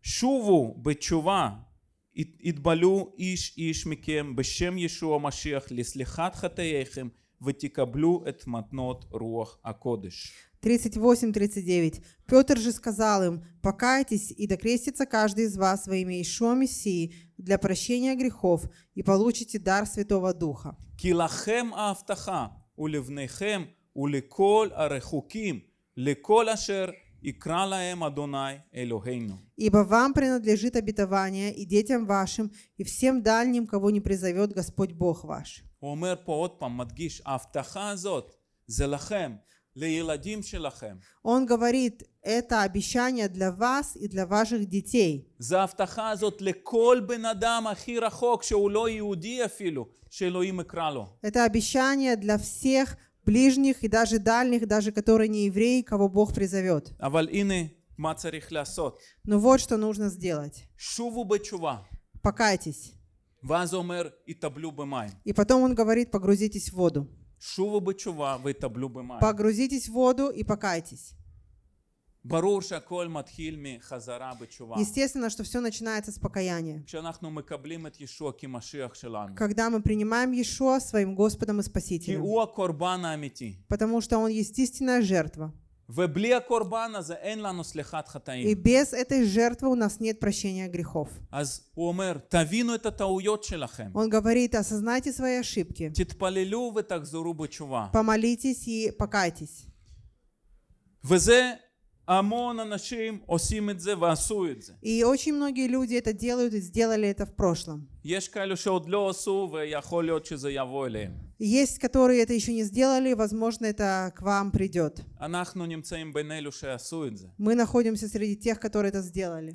שובו בתשובה, יתבלו איש איש מכם בשם ישוע המשיח לסליחת חטאיכם ותקבלו את מתנות רוח הקודש.
38-39. Петр же сказал им, покайтесь и докрестится каждый из вас во имя Ишуа Мессии для прощения грехов и получите дар Святого Духа.
כי לכם ההבטחה ולבניכם ולכל הרחוקים, לכל אשר
Ибо вам принадлежит обетование, и детям вашим, и всем дальним, кого не призовет Господь Бог ваш.
הוא אומר פה עוד פעם, מדגיש, ההבטחה הזאת זה לכם,
Он говорит, это обещание для вас и для ваших детей.
זו ההבטחה הזאת לכל בן אדם הכי רחוק, שהוא לא יהודי אפילו, שאלוהים יקרא לו.
Это обещание для всех, ближних и даже дальних, даже которые не евреи, кого Бог призовет. Но вот что нужно сделать. Покайтесь. И потом он говорит, погрузитесь в воду. Погрузитесь в воду и покайтесь. Естественно, что все начинается с покаяния. Когда мы принимаем Иешуа своим Господом и Спасителем. Потому что Он естественная жертва.
ובלי הקורבן הזה אין לנו סליחת חטאים. без
этой жертвы у нас нет прощения грехов.
אז הוא אומר, תבינו את הטעויות שלכם. Он
говорит, осознайте свои ошибки.
תתפללו ותחזרו בתשובה.
Помолитесь и покайтесь. וזה и очень многие люди это делают и сделали это в прошлом. Есть, которые это еще не сделали, возможно, это к вам придет. Мы находимся среди тех, которые это сделали.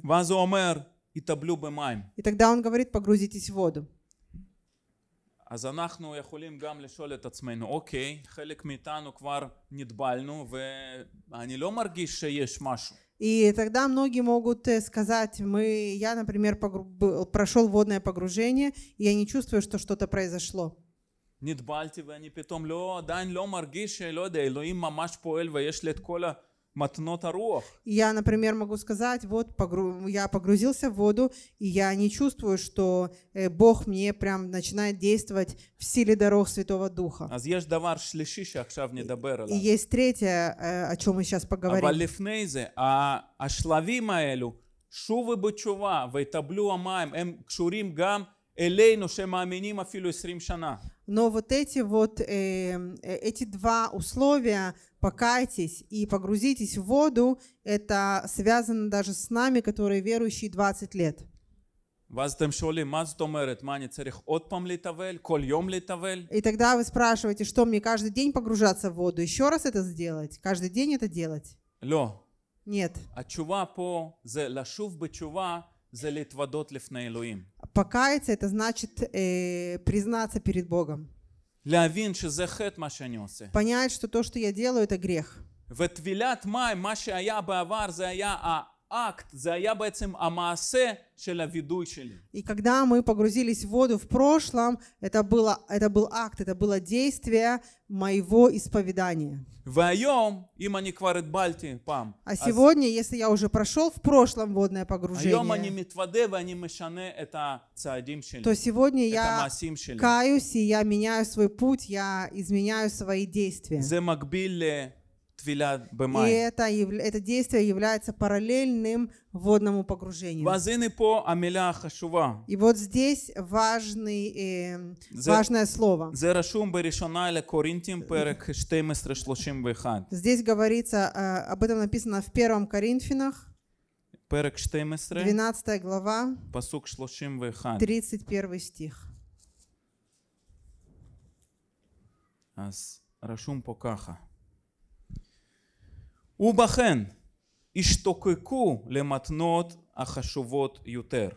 И тогда он говорит, погрузитесь в воду.
אז אנחנו יכולים גם לשאול את עצמנו, אוקיי, חלק מאיתנו כבר נטבלנו ואני לא מרגיש שיש משהו.
И тогда многие могут сказать, мы, я, например, погру... прошел водное погружение, и я не чувствую, что что-то произошло.
נטבלתי ואני פתאום לא, עדיין לא מרגיש, לא יודע, אלוהים ממש פועל ויש לי את כל ה...
Я, например, могу сказать, вот погру... я погрузился в воду, и я не чувствую, что э, Бог мне прям начинает действовать в силе дорог Святого Духа.
А и, и есть
третье, э, о чем мы сейчас а поговорим.
а ашлави маэлю, шу вы שובו בתשובה ויטבלו המים, הם קשורים גם אלינו שמאמינים אפילו 20 шана.
Но вот эти вот, э, э эти два условия, покайтесь и погрузитесь в воду, это связано даже с нами, которые верующие 20 лет. И тогда вы спрашиваете, что мне каждый день погружаться в воду, еще раз это сделать, каждый день это делать? Нет.
А чува по за лашув бы чува за זה להתוודות на אלוהים
покаяться это значит э, признаться перед Богом. понять, что то, что я делаю, это грех. И когда мы погрузились в воду в прошлом, это, было, это был акт, это было действие моего исповедания.
А сегодня,
если я уже прошел в прошлом водное а погружение,
то сегодня я каюсь,
и я меняю свой путь, я изменяю свои действия.
И это,
это действие является параллельным водному погружению.
по Хашува.
И вот здесь важный, э, важное слово. бы
Здесь
говорится, э, об этом написано в первом 1 Коринфянах,
12 глава,
31 стих.
אז рашум פה ככה. ובכן השתוקקו למתנות החשובות יותר.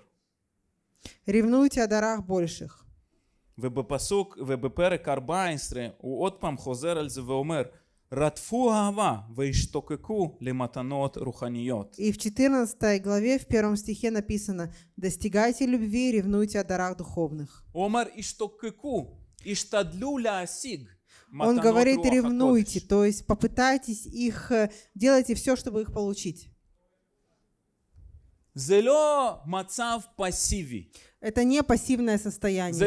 Ревнуйте о дарах больших.
ובפסוק, ובפרק 14 הוא עוד פעם חוזר על זה ואומר רדפו אהבה והשתוקקו למתנות רוחניות. И в 14
главе, в первом стихе написано «Достигайте любви, ревнуйте о дарах духовных».
הוא אומר השתוקקו, השתדלו להשיג. Он говорит, ревнуйте,
то есть попытайтесь их, э, делайте все, чтобы их получить. Это не пассивное состояние.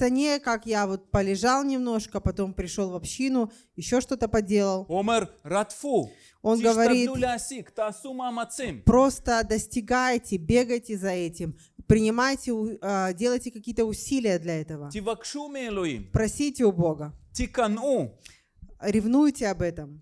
Это не как я вот полежал немножко, потом пришел в общину, еще что-то поделал.
Он
говорит, просто достигайте, бегайте за этим, принимайте, а, делайте какие-то усилия для этого. Просите у Бога. Ревнуйте об этом.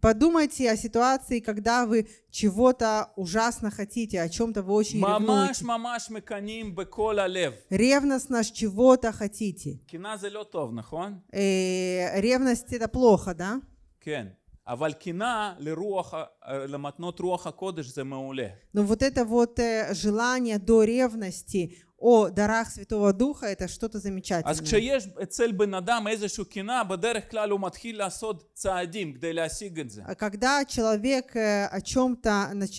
Подумайте о ситуации, когда вы чего-то ужасно хотите, о чем-то вы очень мамаш,
ревнуете.
Ревность наш чего-то хотите. Э, ревность это плохо, да?
אבל קינה לרוח, למתנות רוח הקודש זה מעולה.
Но вот это вот э, желание до ревности о дарах Святого Духа это что-то замечательное. Э, а כשיש
אצל בן אדם איזשהו קנאה, בדרך כלל הוא מתחיל לעשות צעדים כדי להשיג את
Когда человек э, о чем-то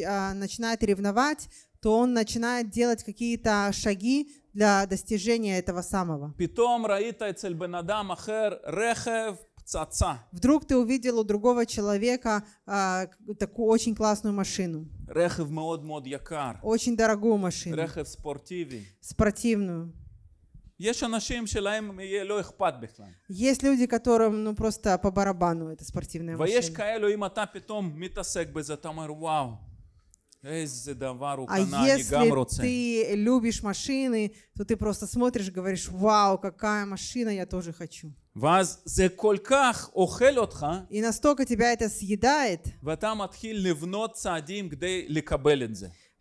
а, начинает ревновать, то он начинает делать какие-то шаги для достижения этого самого.
פתאום раита цель בן אדם אחר רכב, цаца.
Вдруг ты увидел у другого человека а, такую очень классную машину.
Рехев мод мод якар.
Очень дорогую машину. Рехев
спортивный.
Спортивную.
Есть אנשים שלהם לא
люди, которым ну просто по барабану это спортивная машина. А если ты любишь машины, то ты просто смотришь и говоришь, вау, какая машина, я тоже хочу. И настолько тебя это съедает?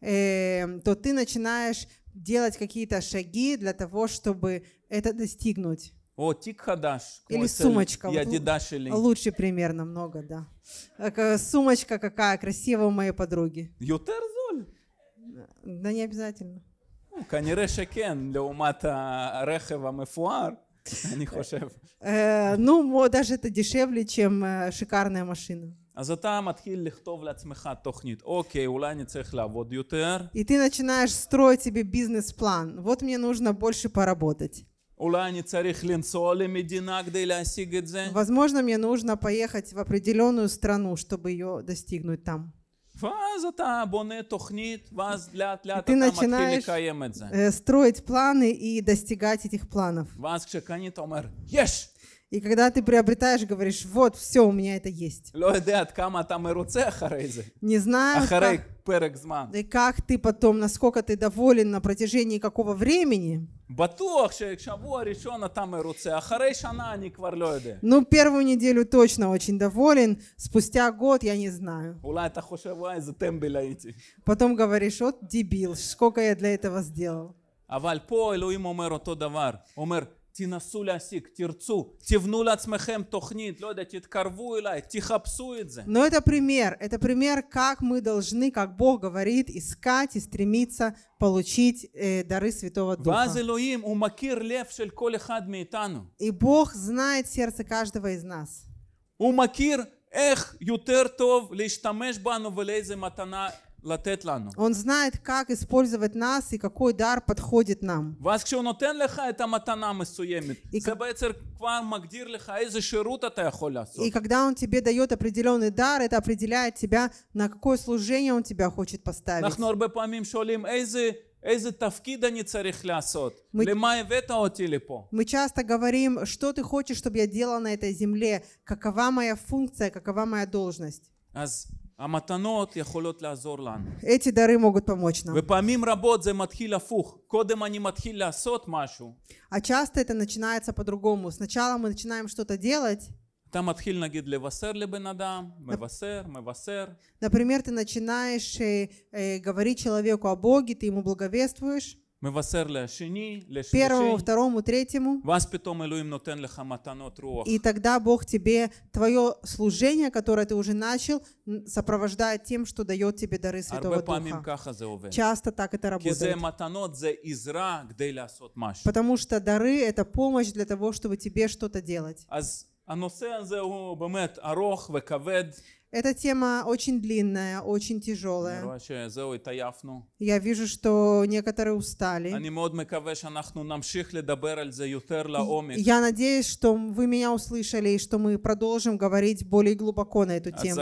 Эм, то ты начинаешь делать какие-то шаги для того, чтобы это достигнуть.
О, тик хадаш. Или сумочка. Я дедашили. Лучше
примерно много, да. Э, сумочка какая красивая у моей подруги.
Ютерзоль? Э,
да не обязательно.
כנראה שכן, לעומת הרכב המפואר. אני חושב. Ну,
а э, ну даже это дешевле, чем шикарная машина.
אז אתה מתחיל לכתוב לעצמך תוכנית, אוקיי, אולי אני צריך לעבוד יותר.
И ты начинаешь строить себе бизнес-план. Вот мне нужно больше поработать. Возможно, мне нужно поехать в определенную страну, чтобы ее достигнуть там.
И ты начинаешь э,
строить планы и достигать этих планов. И когда ты приобретаешь, говоришь, вот, все, у меня это есть.
Не знаю, а как, и
как ты потом, насколько ты доволен на протяжении какого времени.
А ну,
первую неделю точно очень доволен, спустя год я не знаю. Потом говоришь, вот дебил, сколько я для этого сделал.
אבל פה אלוהים אומר то דבר, умер. תנסו להשיג, תרצו, תבנו לעצמכם תוכנית, לא יודע, תתקרבו אליי, תחפשו את זה. Но это
пример, это пример, как мы должны, как Бог говорит, искать и стремиться получить э, дары Святого Духа. ואז
אלוהים, הוא מכיר לב של כל אחד מאיתנו. И
Бог знает сердце каждого из
нас. הוא מכיר איך יותר טוב להשתמש בנו ולאיזה מתנה он
знает, как использовать нас и какой дар подходит нам.
ואז И
когда он тебе дает определенный дар, это определяет тебя, на какое служение он тебя хочет поставить.
Мы,
Мы часто говорим, что ты хочешь, чтобы я делал на этой земле? Какова моя функция? Какова моя должность? Эти дары могут помочь нам. А часто это начинается по-другому. Сначала мы начинаем что-то делать,
אתה מתחיל נגיד לבשר לבן אדם, מבשר, מבשר.
Например, ты начинаешь э, э, говорить человеку о Боге, ты ему благовествуешь
первому, второму, третьему. И
тогда Бог тебе твое служение, которое ты уже начал, сопровождает тем, что дает тебе дары Святого Духа. Часто так это работает. Потому что дары — это помощь для того, чтобы тебе что-то делать.
הנושא הזה הוא באמת ארוך וכבד.
Эта тема очень длинная, очень тяжелая. Я вижу, что некоторые устали.
Я надеюсь,
что вы меня услышали, и что мы продолжим говорить более глубоко на эту а тему.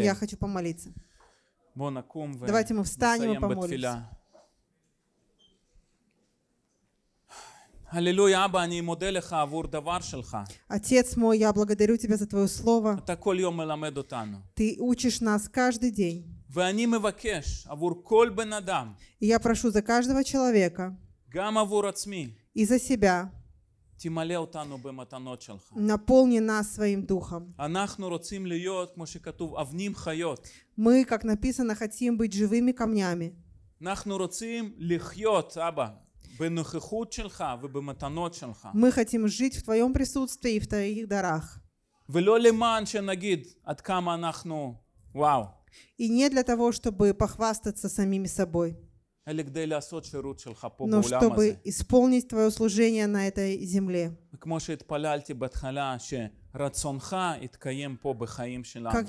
Я хочу помолиться.
Давайте мы встанем и помолимся. Аллилуйя, Аба, אני מודה לך עבור דבר
Отец мой, я благодарю тебя за твое слово.
אתה כל יום מלמד
Ты учишь нас каждый день.
ואני מבקש עבור כל בן אדם.
И я прошу за каждого человека.
גם עבור עצמי.
И за себя.
תמלא אותנו במתנות שלך.
Наполни нас своим духом.
אנחנו רוצים להיות, כמו שכתוב, אבנים חיות.
Мы, как написано, хотим быть живыми камнями.
אנחנו רוצים לחיות, אבא. Мы
хотим жить в Твоем присутствии и в Твоих дарах. И не для того, чтобы похвастаться самими собой,
но чтобы
исполнить Твое служение на этой земле.
Как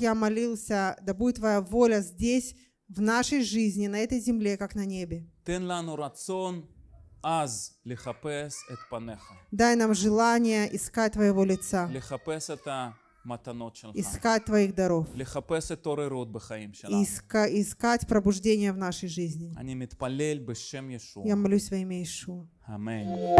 я
молился, да будет Твоя воля здесь, в нашей жизни, на этой земле, как на небе. Дай нам желание искать Твоего лица.
Искать Твоих даров. Э
Иска, искать пробуждение в нашей жизни.
Я молюсь во имя Иешуа. Аминь.